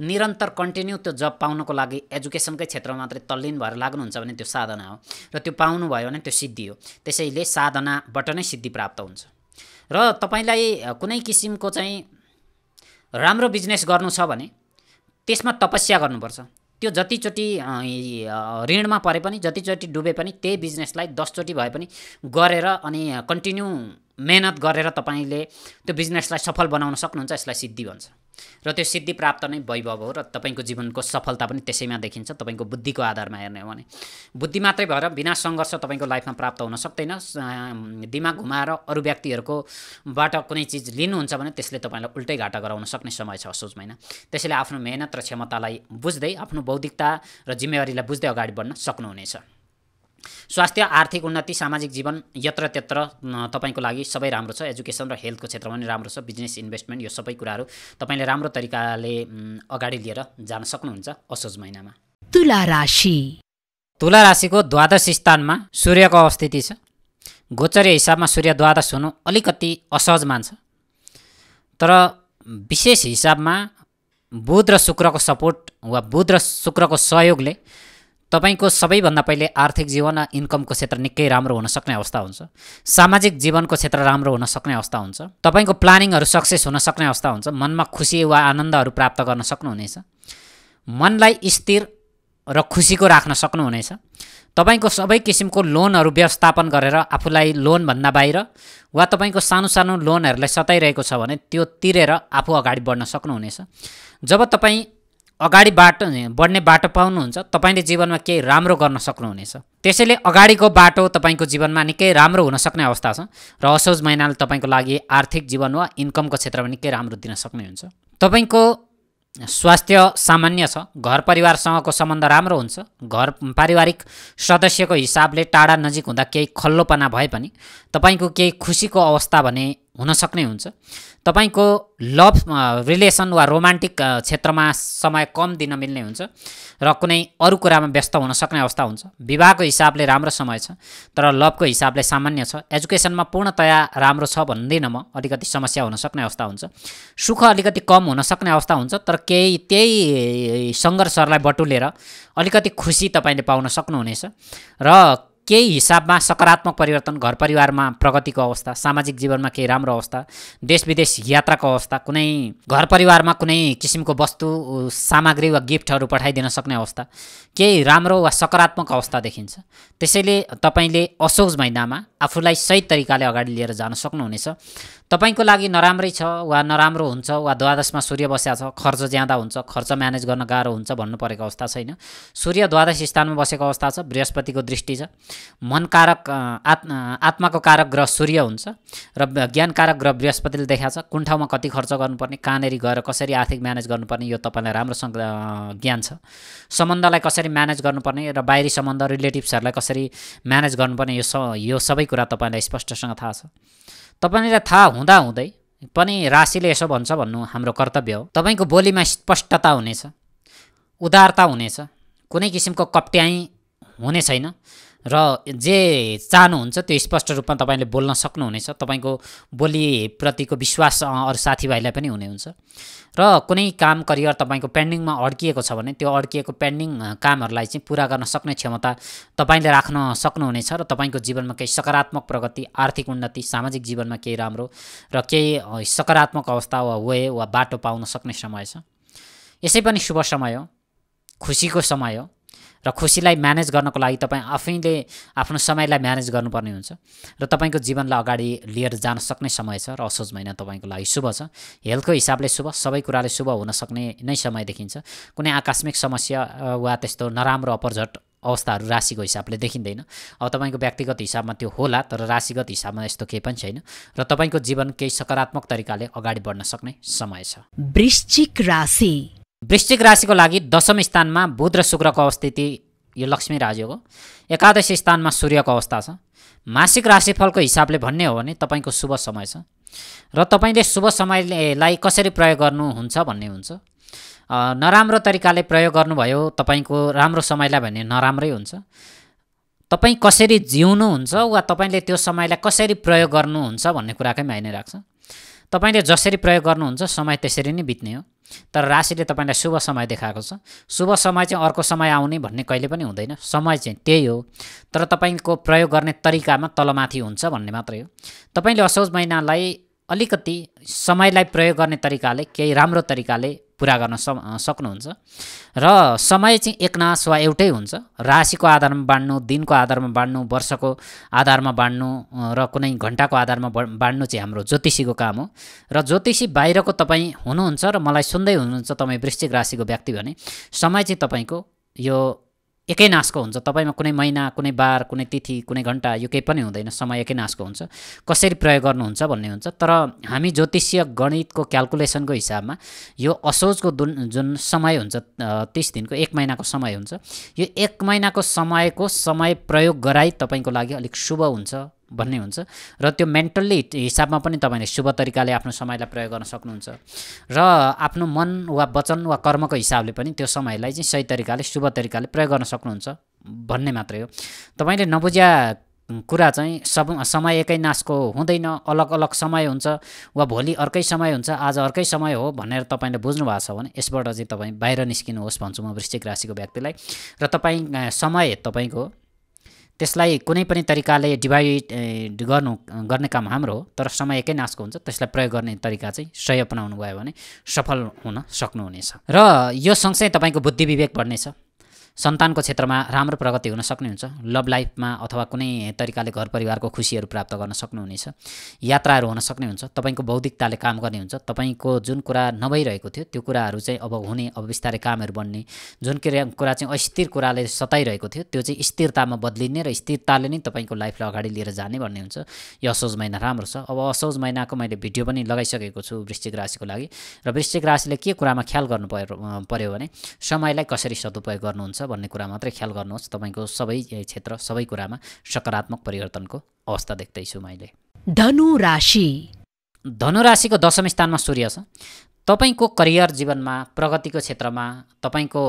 निरन्तर कन्टिन्यू त्यो जब पाउनको लागि एजुकेसनकै क्षेत्रमा मात्रै तल्लीन भएर लाग्नुहुन्छ भने त्यो साधना हो र त्यो पाउनुभयो भने त्यो सिद्धि हो त्यसैले साधनाबाट नै सिद्धि प्राप्त हुन्छ र तपाईँलाई कुनै किसिमको चाहिँ राम्रो बिजनेस गर्नु छ भने त्यसमा तपस्या गर्नुपर्छ त्यो जतिचोटि ऋणमा परे पनि जतिचोटि डुबे पनि त्यही बिजनेसलाई दसचोटि भए पनि गरेर अनि कन्टिन्यू मेहनत गरेर तपाईँले त्यो बिजनेसलाई सफल बनाउन सक्नुहुन्छ यसलाई सिद्धि भन्छ र त्यो सिद्धि प्राप्त नै वैभव हो र तपाईँको जीवनको सफलता पनि त्यसैमा देखिन्छ तपाईँको बुद्धिको आधारमा हेर्ने हो भने बुद्धि मात्रै भएर बिना सङ्घर्ष तपाईँको लाइफमा प्राप्त हुन सक्दैन दिमाग घुमाएर अरू व्यक्तिहरूकोबाट कुनै चिज लिनुहुन्छ भने त्यसले तपाईँलाई उल्टै घाटा गराउन सक्ने समय छ असोज महिना त्यसैले आफ्नो मेहनत र क्षमतालाई बुझ्दै आफ्नो बौद्धिकता र जिम्मेवारीलाई बुझ्दै अगाडि बढ्न सक्नुहुनेछ स्वास्थ्य आर्थिक उन्नति सामाजिक जीवन यत्र यत्रत्यत्र तपाईँको लागि सबै राम्रो छ एजुकेसन र हेल्थको क्षेत्रमा पनि राम्रो छ बिजनेस इन्भेस्टमेन्ट यो सबै कुराहरू तपाईँले राम्रो तरिकाले अगाडि लिएर जान सक्नुहुन्छ असोज महिनामा तुला राशि तुला राशिको द्वादश स्थानमा सूर्यको अवस्थिति छ गोचरीय हिसाबमा सूर्य द्वादश हुनु अलिकति असहज मान्छ तर विशेष हिसाबमा बुध र शुक्रको सपोर्ट वा बुध र शुक्रको सहयोगले तपाईँको सबैभन्दा पहिले आर्थिक जीवन र इन्कमको क्षेत्र निकै राम्रो हुन सक्ने अवस्था हुन्छ सामाजिक जीवनको क्षेत्र राम्रो हुन सक्ने अवस्था हुन्छ तपाईँको प्लानिङहरू सक्सेस हुन सक्ने अवस्था हुन्छ मनमा खुसी वा आनन्दहरू प्राप्त गर्न सक्नुहुनेछ मनलाई स्थिर र खुसीको राख्न सक्नुहुनेछ तपाईँको सबै किसिमको लोनहरू व्यवस्थापन गरेर आफूलाई लोनभन्दा बाहिर वा तपाईँको सानो सानो लोनहरूलाई सताइरहेको छ भने त्यो तिरेर आफू अगाडि बढ्न सक्नुहुनेछ जब तपाईँ अगाडि बाटो बढ्ने बाटो पाउनुहुन्छ तपाईँले जीवनमा केही राम्रो गर्न सक्नुहुनेछ त्यसैले अगाडिको बाटो तपाईँको जीवनमा निकै राम्रो हुन सक्ने अवस्था छ र असोज महिनाले तपाईँको लागि आर्थिक जीवन वा इन्कमको क्षेत्रमा निकै राम्रो दिन सक्ने हुन्छ तपाईँको स्वास्थ्य सामान्य छ घर परिवारसँगको सम्बन्ध राम्रो हुन्छ घर पारिवारिक सदस्यको हिसाबले टाढा नजिक हुँदा केही खल्लोपना भए पनि तपाईँको केही खुसीको अवस्था भने हुनसक्ने हुन्छ तपाईँको लभ रिलेसन वा रोमान्टिक क्षेत्रमा समय कम दिन मिल्ने हुन्छ र कुनै अरू कुरामा व्यस्त हुन सक्ने अवस्था हुन्छ विवाहको हिसाबले राम्रो समय छ तर लभको हिसाबले सामान्य छ एजुकेसनमा पूर्णतया राम्रो छ भन्दिनँ म अलिकति समस्या हुनसक्ने अवस्था हुन्छ सुख अलिकति कम हुनसक्ने अवस्था हुन्छ तर केही त्यही सङ्घर्षहरूलाई बटुलेर अलिकति खुसी तपाईँले पाउन सक्नुहुनेछ र केही हिसाबमा सकारात्मक परिवर्तन घर परिवारमा प्रगतिको अवस्था सामाजिक जीवनमा केही राम्रो अवस्था देश विदेश यात्राको अवस्था कुनै घर परिवारमा कुनै किसिमको वस्तु सामग्री वा गिफ्टहरू पठाइदिन सक्ने अवस्था केही राम्रो वा सकारात्मक अवस्था देखिन्छ त्यसैले तपाईँले असोज महिनामा आफूलाई सही तरिकाले अगाडि लिएर जान सक्नुहुनेछ तपाईँको लागि नराम्रै छ वा नराम्रो हुन्छ वा द्वादशमा सूर्य बस्या छ खर्च ज्यादा हुन्छ खर्च म्यानेज गर्न गाह्रो हुन्छ भन्नु परेको अवस्था छैन सूर्य द्वादश स्थानमा बसेको अवस्था छ बृहस्पतिको दृष्टि छ मनकारक आत् आत्माको कारक ग्रह सूर्य हुन्छ र ज्ञानकारक ग्रह बृहस्पतिले देखाएको छ कुन ठाउँमा कति खर्च गर्नुपर्ने कहाँनिर गएर कसरी आर्थिक म्यानेज गर्नुपर्ने यो तपाईँलाई राम्रोसँग ज्ञान छ सम्बन्धलाई कसरी म्यानेज गर्नुपर्ने र बाहिरी सम्बन्ध रिलेटिभ्सहरूलाई कसरी म्यानेज गर्नुपर्ने यो स यो सबै कुरा तपाईँलाई स्पष्टसँग थाहा छ तपाईँलाई थाहा हुँदा हुँदै पनि राशिले यसो भन्छ भन्नु हाम्रो कर्तव्य हो तपाईँको बोलीमा स्पष्टता हुनेछ उदारता हुनेछ कुनै किसिमको कप्ट्याइ हुने छैन र जे चाहनुहुन्छ त्यो स्पष्ट रूपमा तपाईँले बोल्न सक्नुहुनेछ तपाईँको बोलीप्रतिको विश्वास अरू साथीभाइलाई पनि हुने हुन्छ र कुनै काम करियर तपाईँको पेन्डिङमा अड्किएको छ भने त्यो अड्किएको पेन्डिङ कामहरूलाई चाहिँ पुरा गर्न सक्ने क्षमता तपाईँले राख्न सक्नुहुनेछ र तपाईँको जीवनमा केही सकारात्मक प्रगति आर्थिक उन्नति सामाजिक जीवनमा केही राम्रो र केही सकारात्मक अवस्था वा वे वा बाटो पाउन सक्ने समय छ यसै पनि शुभ समय हो खुसीको समय हो र खुसीलाई म्यानेज गर्नको लागि तपाईँ आफैले आफ्नो समयलाई म्यानेज गर्नुपर्ने हुन्छ र तपाईँको जीवनलाई अगाडि लिएर जान सक्ने समय छ र असोज महिना तपाईँको लागि शुभ छ हेल्थको हिसाबले शुभ सबै कुराले शुभ हुन सक्ने नै समय देखिन्छ कुनै आकस्मिक समस्या वा त्यस्तो नराम्रो अपरझट अवस्थाहरू राशिको हिसाबले देखिँदैन अब तपाईँको व्यक्तिगत हिसाबमा त्यो होला तर राशिगत हिसाबमा यस्तो केही पनि छैन र तपाईँको जीवन केही सकारात्मक तरिकाले अगाडि बढ्न सक्ने समय छ वृश्चिक राशि वृश्चिक राशिको लागि दशम स्थानमा बुध र शुक्रको अवस्थिति यो लक्ष्मी राज्यको एकादश स्थानमा सूर्यको अवस्था छ मासिक राशिफलको हिसाबले भन्ने हो भने तपाईँको शुभ समय छ र तपाईँले शुभ समयलाई कसरी प्रयोग गर्नुहुन्छ भन्ने हुन्छ नराम्रो तरिकाले प्रयोग गर्नुभयो तपाईँको राम्रो समयलाई भने नराम्रै हुन्छ तपाईँ कसरी जिउनुहुन्छ वा तपाईँले त्यो समयलाई कसरी प्रयोग गर्नुहुन्छ भन्ने कुराकै मायने राख्छ तपाईँले जसरी प्रयोग गर्नुहुन्छ समय त्यसरी नै बित्ने हो तर राशिले तपाईँलाई शुभ समय देखाएको छ शुभ समय चाहिँ अर्को समय आउने भन्ने कहिले पनि हुँदैन समय चाहिँ त्यही हो तर तपाईँको प्रयोग गर्ने तरिकामा तलमाथि हुन्छ भन्ने मात्रै हो तपाईँले असोज महिनालाई अलिकति समयलाई प्रयोग गर्ने तरिकाले केही राम्रो तरिकाले पुरा गर्न सक्नुहुन्छ र समय चाहिँ एकनाश वा एउटै हुन्छ राशिको आधारमा बाँड्नु दिनको आधारमा बाँड्नु वर्षको आधारमा बाँड्नु र कुनै घन्टाको आधारमा बाँड्नु चाहिँ हाम्रो ज्योतिषीको काम हो र ज्योतिषी बाहिरको तपाईँ हुनुहुन्छ र मलाई सुन्दै हुनुहुन्छ तपाईँ वृश्चिक राशिको व्यक्ति भने समय चाहिँ तपाईँको यो एकै नासको हुन्छ तपाईँमा कुनै महिना कुनै बार कुनै तिथि कुनै घन्टा यो केही पनि हुँदैन समय एकै नासको हुन्छ कसरी प्रयोग गर्नुहुन्छ भन्ने हुन्छ तर हामी ज्योतिषीय गणितको क्यालकुलेसनको हिसाबमा यो असोजको दुन जुन समय हुन्छ तिस दिनको एक महिनाको समय हुन्छ यो एक महिनाको समयको समय प्रयोग गराई तपाईँको लागि अलिक शुभ हुन्छ भन्ने हुन्छ र त्यो मेन्टल्ली हिसाबमा पनि तपाईँले शुभ तरिकाले आफ्नो समयलाई प्रयोग गर्न सक्नुहुन्छ र आफ्नो मन वा वचन वा कर्मको हिसाबले पनि त्यो समयलाई चाहिँ सही तरिकाले शुभ तरिकाले प्रयोग गर्न सक्नुहुन्छ भन्ने मात्रै हो तपाईँले नबुझ्या कुरा चाहिँ सब समय एकै नासको हुँदैन अलग अलग समय हुन्छ वा भोलि अर्कै समय हुन्छ आज अर्कै समय हो भनेर तपाईँले बुझ्नु भएको छ भने यसबाट चाहिँ तपाईँ बाहिर निस्किनुहोस् भन्छु म वृश्चिक राशिको व्यक्तिलाई र तपाईँ समय तपाईँको त्यसलाई कुनै पनि तरिकाले डिभाइड गर्नु गर्ने काम हाम्रो हो तर समय एकै नासको हुन्छ त्यसलाई प्रयोग गर्ने तरिका चाहिँ सही अपनाउनु भयो भने सफल हुन सक्नुहुनेछ र यो सँगसँगै तपाईँको बुद्धि विवेक बढ्नेछ सन्तानको क्षेत्रमा राम्रो प्रगति हुन सक्ने हुन्छ लभ लाइफमा अथवा कुनै तरिकाले घर परिवारको खुसीहरू प्राप्त गर्न सक्नुहुनेछ यात्राहरू हुन सक्ने हुन्छ तपाईँको बौद्धिकताले काम गर्ने हुन्छ तपाईँको जुन कुरा नभइरहेको थियो त्यो कुराहरू चाहिँ अब हुने अब बिस्तारै कामहरू बन्ने जुन कुरा चाहिँ अस्थिर कुराले सताइरहेको थियो त्यो चाहिँ स्थिरतामा बदलिने र स्थिरताले नै तपाईँको लाइफलाई अगाडि लिएर जाने भन्ने हुन्छ यो असोज महिना राम्रो छ अब असोज महिनाको मैले भिडियो पनि लगाइसकेको छु वृश्चिक राशिको लागि र वृश्चिक राशिले के कुरामा ख्याल गर्नु पर्यो पर्यो भने समयलाई कसरी सदुपयोग गर्नुहुन्छ भन्ने कुरा मात्रै ख्याल गर्नुहोस् तपाईँको सबै क्षेत्र सबै कुरामा सकारात्मक परिवर्तनको अवस्था देख्दैछु मैले धनु राशि धनुराशिको दशम स्थानमा सूर्य छ तपाईँको करियर जीवनमा प्रगतिको क्षेत्रमा तपाईँको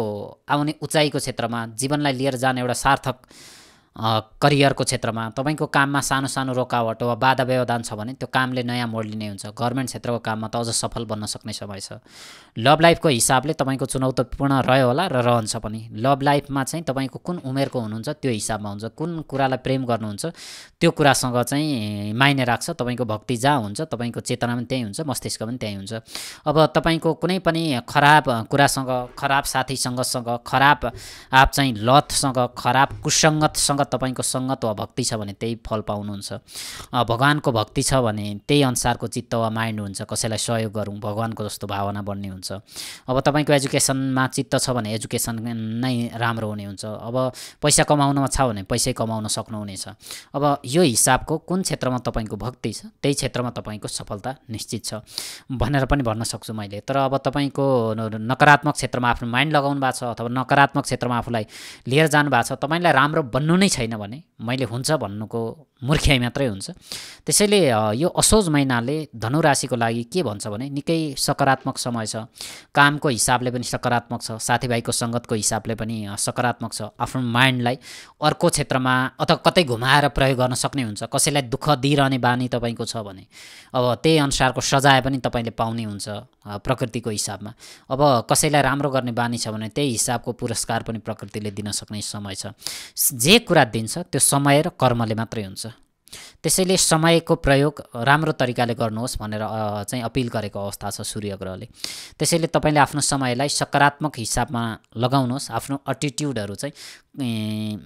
आउने उचाइको क्षेत्रमा जीवनलाई लिएर जाने एउटा सार्थक करियरको क्षेत्रमा तपाईँको काममा सानो सानो रोकावट वा बाधा व्यवधान छ भने त्यो कामले नयाँ मोड लिने हुन्छ गभर्मेन्ट क्षेत्रको काममा त अझ सफल बन्न सक्ने समय छ लभ लाइफको हिसाबले तपाईँको चुनौतीपूर्ण रह्यो होला र रहन्छ पनि लभ लाइफमा चाहिँ तपाईँको कुन उमेरको हुनुहुन्छ त्यो हिसाबमा हुन्छ कुन कुरालाई प्रेम गर्नुहुन्छ त्यो कुरासँग चाहिँ माइने राख्छ तपाईँको भक्ति जहाँ हुन्छ तपाईँको चेतना पनि त्यहीँ हुन्छ मस्तिष्क पनि त्यहीँ हुन्छ अब तपाईँको कुनै पनि खराब कुरासँग खराब साथीसँगसँग खराब आप चाहिँ लथसँग खराब कुसङ्गतसँग तपाईँको सङ्गत वा भक्ति छ भने त्यही फल पाउनुहुन्छ भगवान्को भक्ति छ भने त्यही अनुसारको चित्त वा माइन्ड हुन्छ कसैलाई सहयोग गरौँ भगवान्को जस्तो भावना बन्ने हुन्छ छ अब तपाईँको एजुकेसनमा चित्त छ भने एजुकेसन नै राम्रो हुने हुन्छ अब पैसा कमाउनमा छ भने पैसै कमाउन सक्नुहुनेछ अब यो हिसाबको कुन क्षेत्रमा तपाईँको भक्ति छ त्यही क्षेत्रमा तपाईँको सफलता निश्चित छ भनेर पनि भन्न सक्छु मैले तर अब तपाईँको नकारात्मक क्षेत्रमा आफ्नो माइन्ड लगाउनु भएको छ अथवा नकारात्मक क्षेत्रमा आफूलाई लिएर जानु भएको छ तपाईँलाई राम्रो बन्नु नै छैन भने मैले हुन्छ भन्नुको मूर्ख्याइ मात्रै हुन्छ त्यसैले यो असोज महिनाले धनुराशिको लागि के भन्छ भने निकै सकारात्मक समय छ कामको हिसाबले पनि सकारात्मक छ साथीभाइको सङ्गतको हिसाबले पनि सकारात्मक छ आफ्नो माइन्डलाई अर्को क्षेत्रमा अथवा कतै घुमाएर प्रयोग गर्न सक्ने हुन्छ कसैलाई दुःख दिइरहने बानी तपाईँको छ भने अब त्यही अनुसारको सजाय पनि तपाईँले पाउने हुन्छ प्रकृतिको हिसाबमा अब कसैलाई राम्रो गर्ने बानी छ भने त्यही हिसाबको पुरस्कार पनि प्रकृतिले दिन सक्ने समय छ जे कुरा दिन्छ त्यो समय र कर्मले मात्रै हुन्छ त्यसैले समयको प्रयोग राम्रो तरिकाले गर्नुहोस् भनेर चाहिँ अपिल गरेको अवस्था छ सूर्य ग्रहले त्यसैले तपाईँले आफ्नो समयलाई सकारात्मक हिसाबमा लगाउनुहोस् आफ्नो एटिट्युडहरू चाहिँ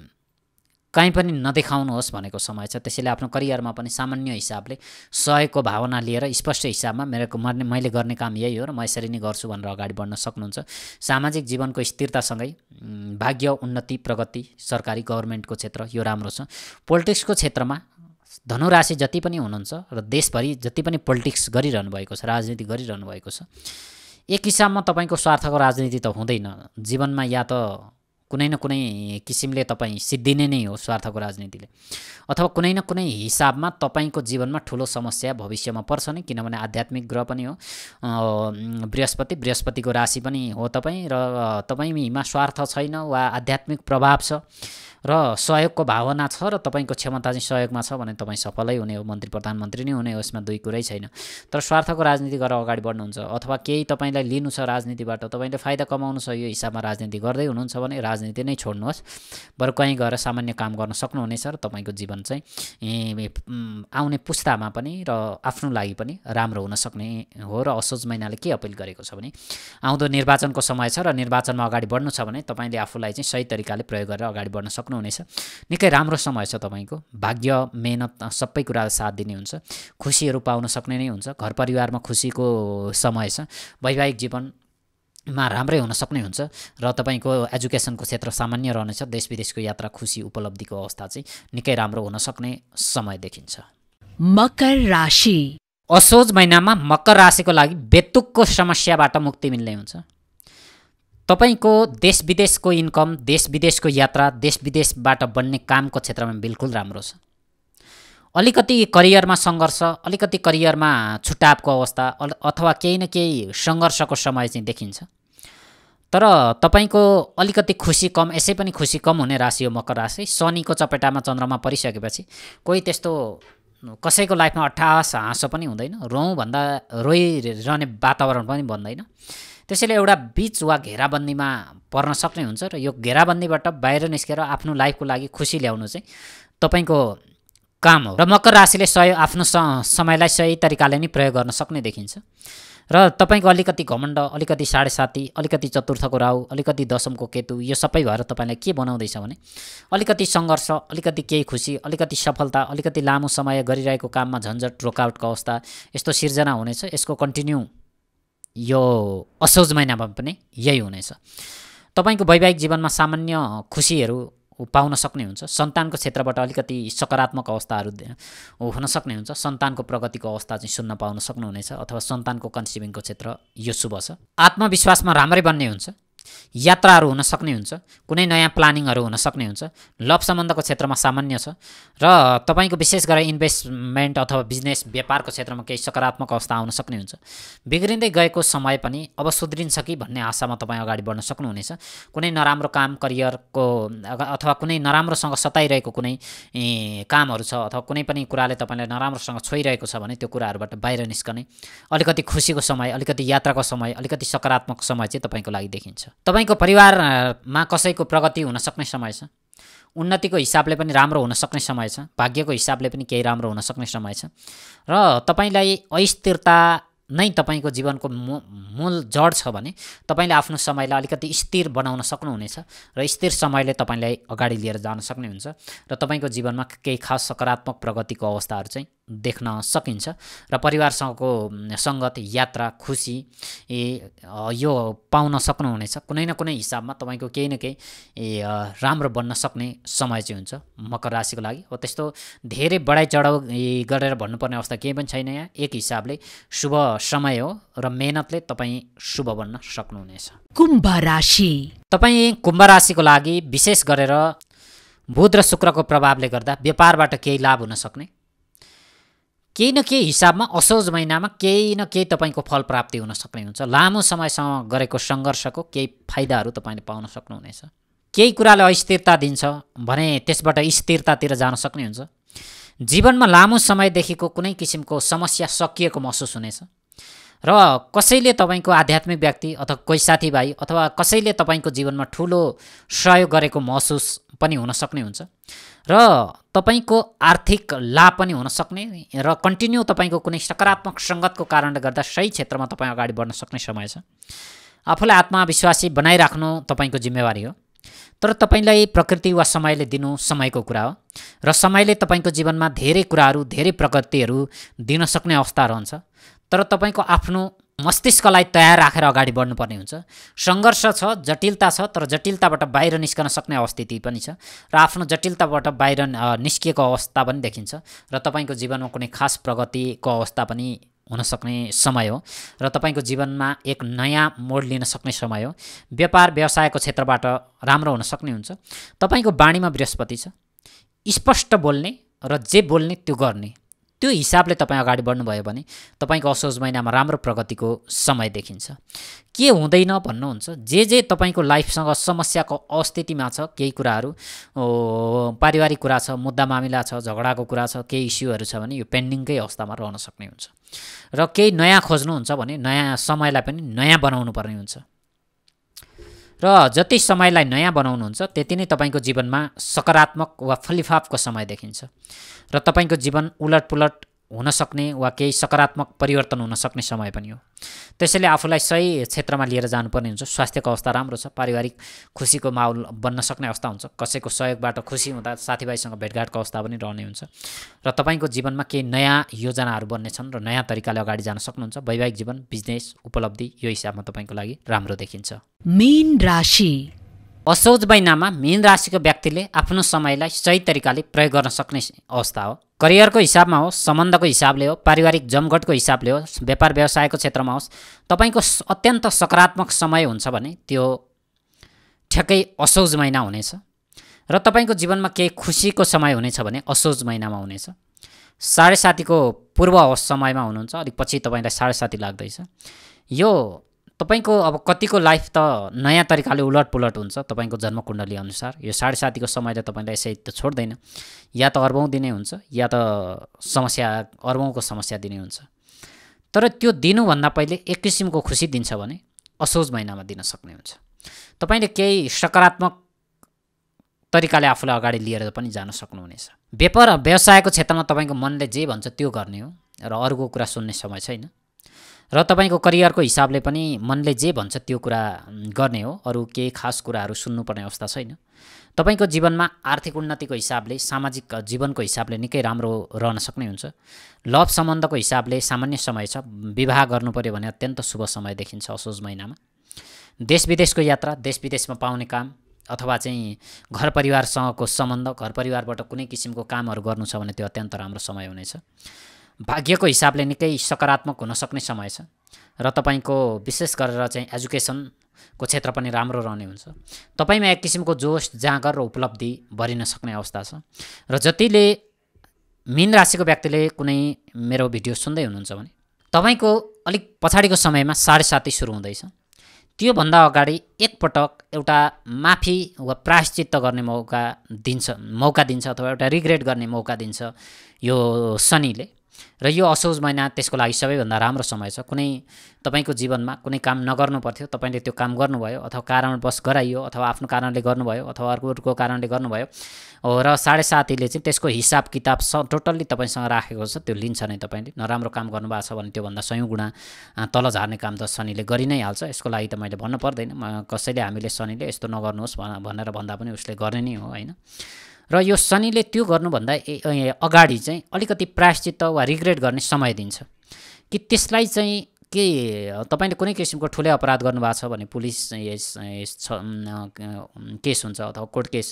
कहीँ पनि नदेखाउनुहोस् भनेको समय छ त्यसैले आफ्नो करियरमा पनि सामान्य हिसाबले सहयोगको भावना लिएर स्पष्ट हिसाबमा मेरो मर्ने मैले गर्ने काम यही हो र म यसरी नै गर्छु भनेर अगाडि बढ्न सक्नुहुन्छ सामाजिक जीवनको स्थिरतासँगै भाग्य उन्नति प्रगति सरकारी गभर्मेन्टको क्षेत्र यो राम्रो छ पोलिटिक्सको क्षेत्रमा धनुराशि जति पनि हुनुहुन्छ र देशभरि जति पनि पोलिटिक्स गरिरहनु भएको छ राजनीति गरिरहनु भएको छ एक हिसाबमा तपाईँको स्वार्थको राजनीति त हुँदैन जीवनमा या त कुनै न कुनै किसिमले तपाईँ सिद्धिने नै हो स्वार्थको राजनीतिले अथवा कुनै न कुनै हिसाबमा तपाईँको जीवनमा ठुलो समस्या भविष्यमा पर्छ नै किनभने आध्यात्मिक ग्रह पनि हो बृहस्पति बृहस्पतिको राशि पनि हो तपाईँ र तपाईँमा स्वार्थ छैन वा आध्यात्मिक प्रभाव छ र सहयोगको भावना छ र तपाईँको क्षमता चाहिँ सहयोगमा छ भने तपाईँ सफलै हुने हो मन्त्री प्रधानमन्त्री नै हुने हो यसमा दुई कुरै छैन तर स्वार्थको राजनीति गरेर अगाडि बढ्नुहुन्छ अथवा केही तपाईँलाई लिनु छ राजनीतिबाट तपाईँले फाइदा कमाउनु छ यो हिसाबमा राजनीति गर्दै हुनुहुन्छ भने राजनीति नै छोड्नुहोस् बरु कहीँ गएर सामान्य काम गर्न सक्नुहुनेछ र तपाईँको जीवन चाहिँ आउने पुस्तामा पनि र आफ्नो लागि पनि राम्रो हुन सक्ने हो र असोज महिनाले के अपिल गरेको छ भने आउँदो निर्वाचनको समय छ र निर्वाचनमा अगाडि बढ्नु छ भने तपाईँले आफूलाई चाहिँ सही तरिकाले प्रयोग गरेर अगाडि बढ्न सक्नु सक्नुहुनेछ निकै राम्रो समय छ तपाईँको भाग्य मेहनत सबै कुरा साथ दिने हुन्छ खुसीहरू पाउन सक्ने नै हुन्छ घर परिवारमा खुसीको समय छ वैवाहिक जीवन मा राम्रै हुन सक्ने हुन्छ र तपाईँको एजुकेसनको क्षेत्र सामान्य रहनेछ देश विदेशको यात्रा खुसी उपलब्धिको अवस्था चाहिँ निकै राम्रो हुन सक्ने समय देखिन्छ मकर राशि असोज महिनामा मकर राशिको लागि बेतुकको समस्याबाट मुक्ति मिल्ने हुन्छ तपाईँको देश विदेशको इन्कम देश विदेशको यात्रा देश विदेशबाट बन्ने कामको क्षेत्रमा बिल्कुल राम्रो छ अलिकति करियरमा सङ्घर्ष अलिकति करियरमा छुट्टापको अवस्था अथवा केही न केही सङ्घर्षको समय चाहिँ देखिन्छ तर तपाईँको अलिकति खुसी कम यसै पनि खुसी कम हुने राशि हो मकर राशि शनिको चपेटामा चन्द्रमा परिसकेपछि कोही त्यस्तो कसैको लाइफमा अट्ठास हाँसो पनि हुँदैन रौँ भन्दा रोइरहने वातावरण पनि बन्दैन त्यसैले एउटा बिच वा घेराबन्दीमा पर्न सक्ने हुन्छ र यो घेराबन्दीबाट बाहिर निस्केर आफ्नो लाइफको लागि खुसी ल्याउनु चाहिँ तपाईँको काम हो र मकर राशिले सय आफ्नो समयलाई सही तरिकाले नै प्रयोग गर्न सक्ने देखिन्छ र तपाईँको अलिकति घमण्ड अलिकति साढे साती अलिकति चतुर्थको राहु अलिकति दशमको केतु यो सबै भएर तपाईँलाई के बनाउँदैछ भने अलिकति सङ्घर्ष अलिकति केही खुसी अलिकति सफलता अलिकति लामो समय गरिरहेको काममा झन्झट रोकाउटको अवस्था यस्तो सिर्जना हुनेछ यसको कन्टिन्यू यो असोज महिनामा पनि यही हुनेछ तपाईँको वैवाहिक जीवनमा सामान्य खुसीहरू पाउन सक्ने हुन्छ सन्तानको क्षेत्रबाट अलिकति सकारात्मक अवस्थाहरू हुन सक्ने हुन्छ सन्तानको प्रगतिको अवस्था चाहिँ सुन्न पाउन सक्नुहुनेछ अथवा सन्तानको कन्सिभिङको क्षेत्र यो शुभ छ आत्मविश्वासमा राम्रै बन्ने हुन्छ यात्राहरू हुन सक्ने हुन्छ कुनै नयाँ प्लानिङहरू हुन सक्ने हुन्छ लभ सम्बन्धको क्षेत्रमा सामान्य छ र तपाईँको विशेष गरेर इन्भेस्टमेन्ट अथवा बिजनेस व्यापारको क्षेत्रमा केही सकारात्मक अवस्था आउन सक्ने हुन्छ बिग्रिँदै गएको समय पनि अब सुध्रिन्छ कि भन्ने आशामा तपाईँ अगाडि बढ्न सक्नुहुनेछ कुनै नराम्रो काम करियरको अथवा कुनै नराम्रोसँग सताइरहेको कुनै कामहरू छ अथवा कुनै पनि कुराले तपाईँलाई नराम्रोसँग छोइरहेको छ भने त्यो कुराहरूबाट बाहिर निस्कने अलिकति खुसीको समय अलिकति यात्राको समय अलिकति सकारात्मक समय चाहिँ तपाईँको लागि देखिन्छ तपाईँको परिवारमा कसैको प्रगति हुन सक्ने समय छ उन्नतिको हिसाबले पनि राम्रो हुन सक्ने समय छ भाग्यको हिसाबले पनि केही राम्रो हुन सक्ने समय छ र तपाईँलाई अस्थिरता नै तपाईँको जीवनको मूल जड छ भने तपाईँले आफ्नो समयलाई अलिकति स्थिर बनाउन सक्नुहुनेछ र स्थिर समयले तपाईँलाई अगाडि लिएर जान सक्ने हुन्छ र तपाईँको जीवनमा केही खास सकारात्मक प्रगतिको अवस्थाहरू चाहिँ देख्न सकिन्छ र परिवारसँगको सङ्गत यात्रा खुसी यो पाउन सक्नुहुनेछ कुनै न कुनै हिसाबमा तपाईँको केही न केही राम्रो बन्न सक्ने समय चाहिँ हुन्छ मकर राशिको लागि हो त्यस्तो धेरै बढाइ चढाउ गरेर भन्नुपर्ने अवस्था केही पनि छैन यहाँ एक हिसाबले शुभ समय हो र मेहनतले तपाईँ शुभ बन्न सक्नुहुनेछ कुम्भ राशि तपाईँ कुम्भ राशिको लागि विशेष गरेर बुध र शुक्रको प्रभावले गर्दा व्यापारबाट केही लाभ हुन सक्ने केही न केही हिसाबमा असोज महिनामा केही न केही तपाईँको फल प्राप्ति हुन सक्ने हुन्छ लामो समयसम्म गरेको सङ्घर्षको केही फाइदाहरू तपाईँले पाउन सक्नुहुनेछ केही कुराले अस्थिरता दिन्छ भने त्यसबाट स्थिरतातिर जान सक्ने हुन्छ जीवनमा लामो समयदेखिको कुनै किसिमको समस्या सकिएको महसुस हुनेछ र कसैले तपाईँको आध्यात्मिक व्यक्ति अथवा कोही साथीभाइ अथवा कसैले तपाईँको जीवनमा ठुलो सहयोग गरेको महसुस पनि हुन सक्ने हुन्छ र तपाईँको आर्थिक लाभ पनि हुन सक्ने र कन्टिन्यू तपाईँको कुनै सकारात्मक सङ्गतको कारणले गर्दा सही क्षेत्रमा तपाईँ अगाडि बढ्न सक्ने समय छ आफूलाई आत्मविश्वासी बनाइराख्नु तपाईँको जिम्मेवारी हो तर तपाईँलाई प्रकृति वा समयले दिनु समयको कुरा हो र समयले तपाईँको जीवनमा धेरै कुराहरू धेरै प्रगतिहरू दिन सक्ने अवस्था रहन्छ तर तपाईँको आफ्नो मस्तिष्कलाई तयार राखेर अगाडि बढ्नुपर्ने हुन्छ सङ्घर्ष छ जटिलता छ तर जटिलताबाट बाहिर निस्कन सक्ने अवस्थिति पनि छ र आफ्नो जटिलताबाट बाहिर निस्किएको अवस्था पनि देखिन्छ र तपाईँको जीवनमा कुनै खास प्रगतिको अवस्था पनि हुनसक्ने समय हो र तपाईँको जीवनमा एक नयाँ मोड लिन सक्ने समय हो व्यापार व्यवसायको क्षेत्रबाट राम्रो हुन सक्ने हुन्छ तपाईँको बाणीमा बृहस्पति छ स्पष्ट बोल्ने र जे बोल्ने त्यो गर्ने त्यो हिसाबले तपाईँ अगाडि बढ्नुभयो भने तपाईँको असोज महिनामा राम्रो प्रगतिको समय देखिन्छ के हुँदैन भन्नुहुन्छ जे जे तपाईँको लाइफसँग समस्याको अवस्थितिमा छ केही कुराहरू पारिवारिक कुरा छ मुद्दा मामिला छ झगडाको कुरा छ केही इस्युहरू छ भने यो पेन्डिङकै अवस्थामा रहन सक्ने हुन्छ र केही नयाँ खोज्नुहुन्छ भने नयाँ समयलाई पनि नयाँ बनाउनु पर्ने हुन्छ र जति समयलाई नयाँ बनाउनुहुन्छ त्यति नै तपाईँको जीवनमा सकारात्मक वा फलिफापको समय देखिन्छ र तपाईँको जीवन उलटपुलट हुन सक्ने वा केही सकारात्मक परिवर्तन हुन सक्ने समय पनि हो त्यसैले आफूलाई सही क्षेत्रमा लिएर जानुपर्ने हुन्छ स्वास्थ्यको अवस्था राम्रो छ पारिवारिक खुसीको माहौल बन्न सक्ने अवस्था हुन्छ कसैको सहयोगबाट खुसी हुँदा साथीभाइसँग भेटघाटको अवस्था पनि रहने हुन्छ र तपाईँको जीवनमा केही नयाँ योजनाहरू बन्नेछन् र नयाँ तरिकाले अगाडि जान सक्नुहुन्छ वैवाहिक जीवन बिजनेस उपलब्धि यो हिसाबमा तपाईँको लागि राम्रो देखिन्छ मेन राशि असोज महिनामा मिन राशिको व्यक्तिले आफ्नो समयलाई सही तरिकाले प्रयोग गर्न सक्ने अवस्था हो करियरको हिसाबमा होस् सम्बन्धको हिसाबले हो पारिवारिक जमघटको हिसाबले होस् व्यापार व्यवसायको क्षेत्रमा होस् तपाईँको अत्यन्त सकारात्मक समय हुन्छ भने त्यो ठ्याक्कै असोज महिना हुनेछ र तपाईँको जीवनमा केही खुसीको समय हुनेछ भने असोज महिनामा हुनेछ साढे साथीको पूर्व समयमा हुनुहुन्छ अलिक पछि तपाईँलाई साढे साथी लाग्दैछ यो तपाईँको अब कतिको लाइफ त नयाँ तरिकाले उलट पुलट हुन्छ तपाईँको जन्मकुण्डली अनुसार यो साढे सातीको समयले तपाईँलाई यसै त छोड्दैन या त अर्बौँ दिने हुन्छ या त समस्या अर्बौँको समस्या दिने हुन्छ तर त्यो दिनुभन्दा पहिले एक किसिमको खुसी दिन्छ भने असोज महिनामा दिन सक्ने हुन्छ तपाईँले केही सकारात्मक तरिकाले आफूलाई अगाडि लिएर पनि जान सक्नुहुनेछ व्यापार व्यवसायको क्षेत्रमा तपाईँको मनले जे भन्छ त्यो गर्ने हो र अरूको कुरा सुन्ने समय छैन र तपाईँको करियरको हिसाबले पनि मनले जे भन्छ त्यो कुरा गर्ने हो अरू केही खास कुराहरू सुन्नुपर्ने अवस्था छैन तपाईँको जीवनमा आर्थिक उन्नतिको हिसाबले सामाजिक जीवनको हिसाबले निकै राम्रो रहन सक्ने हुन्छ लभ सम्बन्धको हिसाबले सामान्य समय छ विवाह गर्नु पऱ्यो भने अत्यन्त शुभ समय देखिन्छ असोज महिनामा देश विदेशको यात्रा देश विदेशमा पाउने काम अथवा चाहिँ घर परिवारसँगको सम्बन्ध घर परिवारबाट कुनै किसिमको कामहरू गर्नु छ भने त्यो अत्यन्त राम्रो समय हुनेछ भाग्यको हिसाबले निकै सकारात्मक हुन सक्ने समय छ र तपाईँको विशेष गरेर चाहिँ एजुकेसनको क्षेत्र पनि राम्रो रहने हुन्छ तपाईँमा एक किसिमको जोस जाँगर र उपलब्धि भरिन सक्ने अवस्था छ र जतिले मिन राशिको व्यक्तिले कुनै मेरो भिडियो सुन्दै हुनुहुन्छ भने तपाईँको अलिक पछाडिको समयमा साढे साती सुरु हुँदैछ त्योभन्दा अगाडि एकपटक एउटा माफी वा प्रायश्चित्त गर्ने मौका दिन्छ मौका दिन्छ अथवा एउटा रिग्रेट गर्ने मौका दिन्छ यो शनिले र यो असोज महिना त्यसको लागि सबैभन्दा राम्रो समय छ कुनै तपाईँको जीवनमा कुनै काम नगर्नु पर्थ्यो तपाईँले त्यो काम गर्नुभयो अथवा कारणवश गराइयो अथवा आफ्नो कारणले गर्नुभयो अथवा अर्को अर्को कारणले गर्नुभयो हो र साढे साथीले चाहिँ त्यसको हिसाब किताब स टोटल्ली तपाईँसँग राखेको छ त्यो लिन्छ नै तपाईँले नराम्रो काम गर्नुभएको छ भने त्योभन्दा सयौँ गुणा तल झार्ने काम त शनिले गरि नै हाल्छ यसको लागि त मैले भन्नु पर्दैन कसैले हामीले शनिले यस्तो नगर्नुहोस् भनेर भन्दा पनि उसले गर्ने नै हो होइन र यो शनिले त्यो गर्नुभन्दा अगाडि चाहिँ अलिकति प्रायश्चित्त वा रिग्रेट गर्ने समय दिन्छ कि त्यसलाई चाहिँ के तपाईँले कुनै किसिमको ठुलै अपराध गर्नुभएको छ भने पुलिस यस यस केस हुन्छ अथवा कोर्ट केस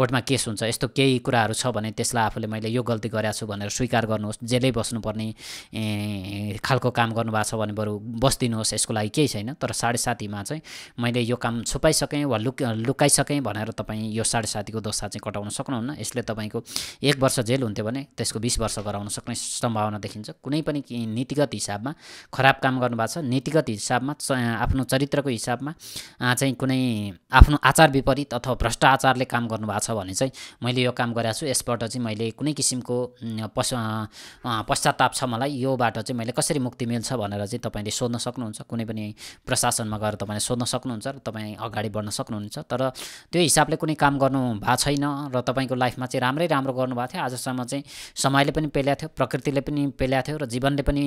कोर्टमा केस हुन्छ यस्तो केही कुराहरू छ भने त्यसलाई आफूले मैले यो गल्ती गरेको छु भनेर स्वीकार गर्नुहोस् जेलै बस्नुपर्ने खालको काम गर्नुभएको छ भने बरु बसिदिनुहोस् यसको लागि केही छैन तर साढे साथीमा चाहिँ मैले यो काम छुपाइसकेँ वा लुक लुकाइसकेँ भनेर तपाईँ यो साढे साथीको दोसा चाहिँ कटाउन सक्नुहुन्न यसले तपाईँको एक वर्ष जेल हुन्थ्यो भने त्यसको बिस वर्ष गराउन सक्ने सम्भावना देखिन्छ कुनै पनि नीतिगत हिसाबमा खराब काम गर्नुभएको छ नीतिगत हिसाबमा आफ्नो चरित्रको हिसाबमा चाहिँ कुनै आफ्नो आचार विपरीत अथवा भ्रष्टाचारले काम गर्नुभएको छ भने चाहिँ मैले यो काम गरेको छु यसबाट चाहिँ मैले कुनै किसिमको पश पश्चाताप छ मलाई योबाट चाहिँ मैले कसरी मुक्ति मिल्छ भनेर चाहिँ तपाईँले सोध्न सक्नुहुन्छ कुनै पनि प्रशासनमा गएर तपाईँले सोध्न सक्नुहुन्छ र तपाईँ अगाडि बढ्न सक्नुहुन्छ तर त्यो हिसाबले कुनै काम गर्नु भएको छैन र तपाईँको लाइफमा चाहिँ राम्रै राम्रो गर्नुभएको थियो आजसम्म चाहिँ समयले पनि पेल्या थियो प्रकृतिले पनि पेल्या थियो र जीवनले पनि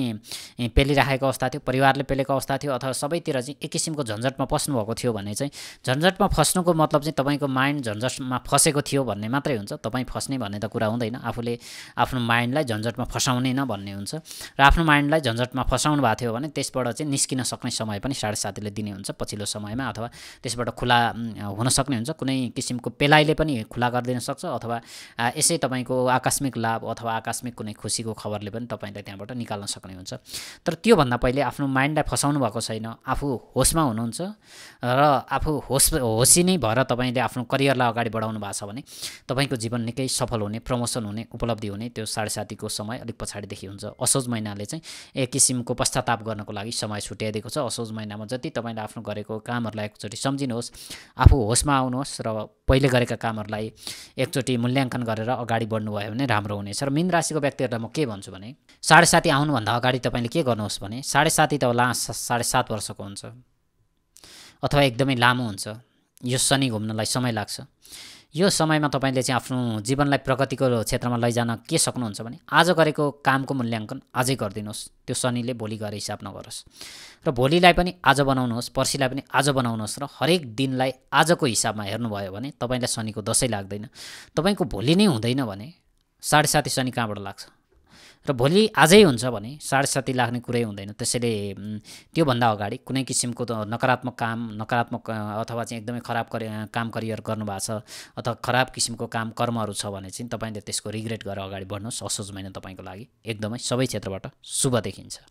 पेलिराखेको अवस्था थियो परिवारले पेलेको अवस्था थियो अथवा सबैतिर चाहिँ एक किसिमको झन्झटमा पस्नुभएको थियो भने चाहिँ झन्झटमा फस्नुको मतलब चाहिँ तपाईँको माइन्ड झन्झटमा फसेको थियो भन्ने मात्रै हुन्छ तपाईँ फस्ने भन्ने त कुरा हुँदैन आफूले आफ्नो माइन्डलाई झन्झटमा फसाउने न भन्ने हुन्छ र आफ्नो माइन्डलाई झन्झटमा फसाउनु भएको थियो भने त्यसबाट चाहिँ निस्किन सक्ने समय पनि साढे सातीले दिने हुन्छ पछिल्लो समयमा अथवा त्यसबाट खुला हुन सक्ने हुन्छ कुनै किसिमको पेलाइले पनि खुला गरिदिन सक्छ अथवा यसै तपाईँको आकस्मिक लाभ अथवा आकस्मिक कुनै खुसीको खबरले पनि तपाईँलाई त्यहाँबाट निकाल्न सक्ने हुन्छ तर त्योभन्दा पहिले आफ्नो आफ्नो माइन्डलाई फसाउनु भएको छैन आफू होसमा हुनुहुन्छ र आफू होस होसी नै भएर तपाईँले आफ्नो करियरलाई अगाडि बढाउनु भएको छ भने तपाईँको जीवन निकै सफल हुने प्रमोसन हुने उपलब्धि हुने त्यो साढे सातीको समय अलिक पछाडिदेखि हुन्छ असोज महिनाले चाहिँ एक किसिमको पश्चाताप गर्नको लागि समय छुट्याइदिएको छ असोज महिनामा जति तपाईँले आफ्नो गरेको कामहरूलाई एकचोटि सम्झिनुहोस् आफू होसमा आउनुहोस् र पहिले गरेका कामहरूलाई एकचोटि मूल्याङ्कन गरेर अगाडि बढ्नुभयो भने राम्रो हुनेछ र मिन राशिको व्यक्तिहरूलाई म के भन्छु भने साढे साथी आउनुभन्दा अगाडि तपाईँले के गर्नुहोस् भने साढे साथी त ला साढे सात वर्षको हुन्छ अथवा एकदमै लामो हुन्छ यो शनि घुम्नलाई समय लाग्छ यो समयमा तपाईँले चाहिँ आफ्नो जीवनलाई प्रगतिको क्षेत्रमा लैजान के सक्नुहुन्छ भने आज गरेको कामको मूल्याङ्कन आजै गरिदिनुहोस् त्यो शनिले भोलि गएर हिसाब नगरोस् र भोलिलाई पनि आज बनाउनुहोस् पर्सिलाई पनि आज बनाउनुहोस् र हरेक दिनलाई आजको हिसाबमा हेर्नुभयो भने तपाईँलाई शनिको दसैँ लाग्दैन तपाईँको भोलि नै हुँदैन भने साढे साती शनि कहाँबाट लाग्छ र भोलि आजै हुन्छ भने साढे साती लाग्ने कुरै हुँदैन त्यसैले त्योभन्दा अगाडि कुनै किसिमको नकारात्मक काम नकारात्मक अथवा चाहिँ एकदमै खराब करि काम करियर गर्नुभएको छ अथवा खराब किसिमको काम कर्महरू छ भने चाहिँ तपाईँले त्यसको रिग्रेट गरेर अगाडि बढ्नुहोस् असोज महिना तपाईँको लागि एकदमै सबै क्षेत्रबाट शुभ देखिन्छ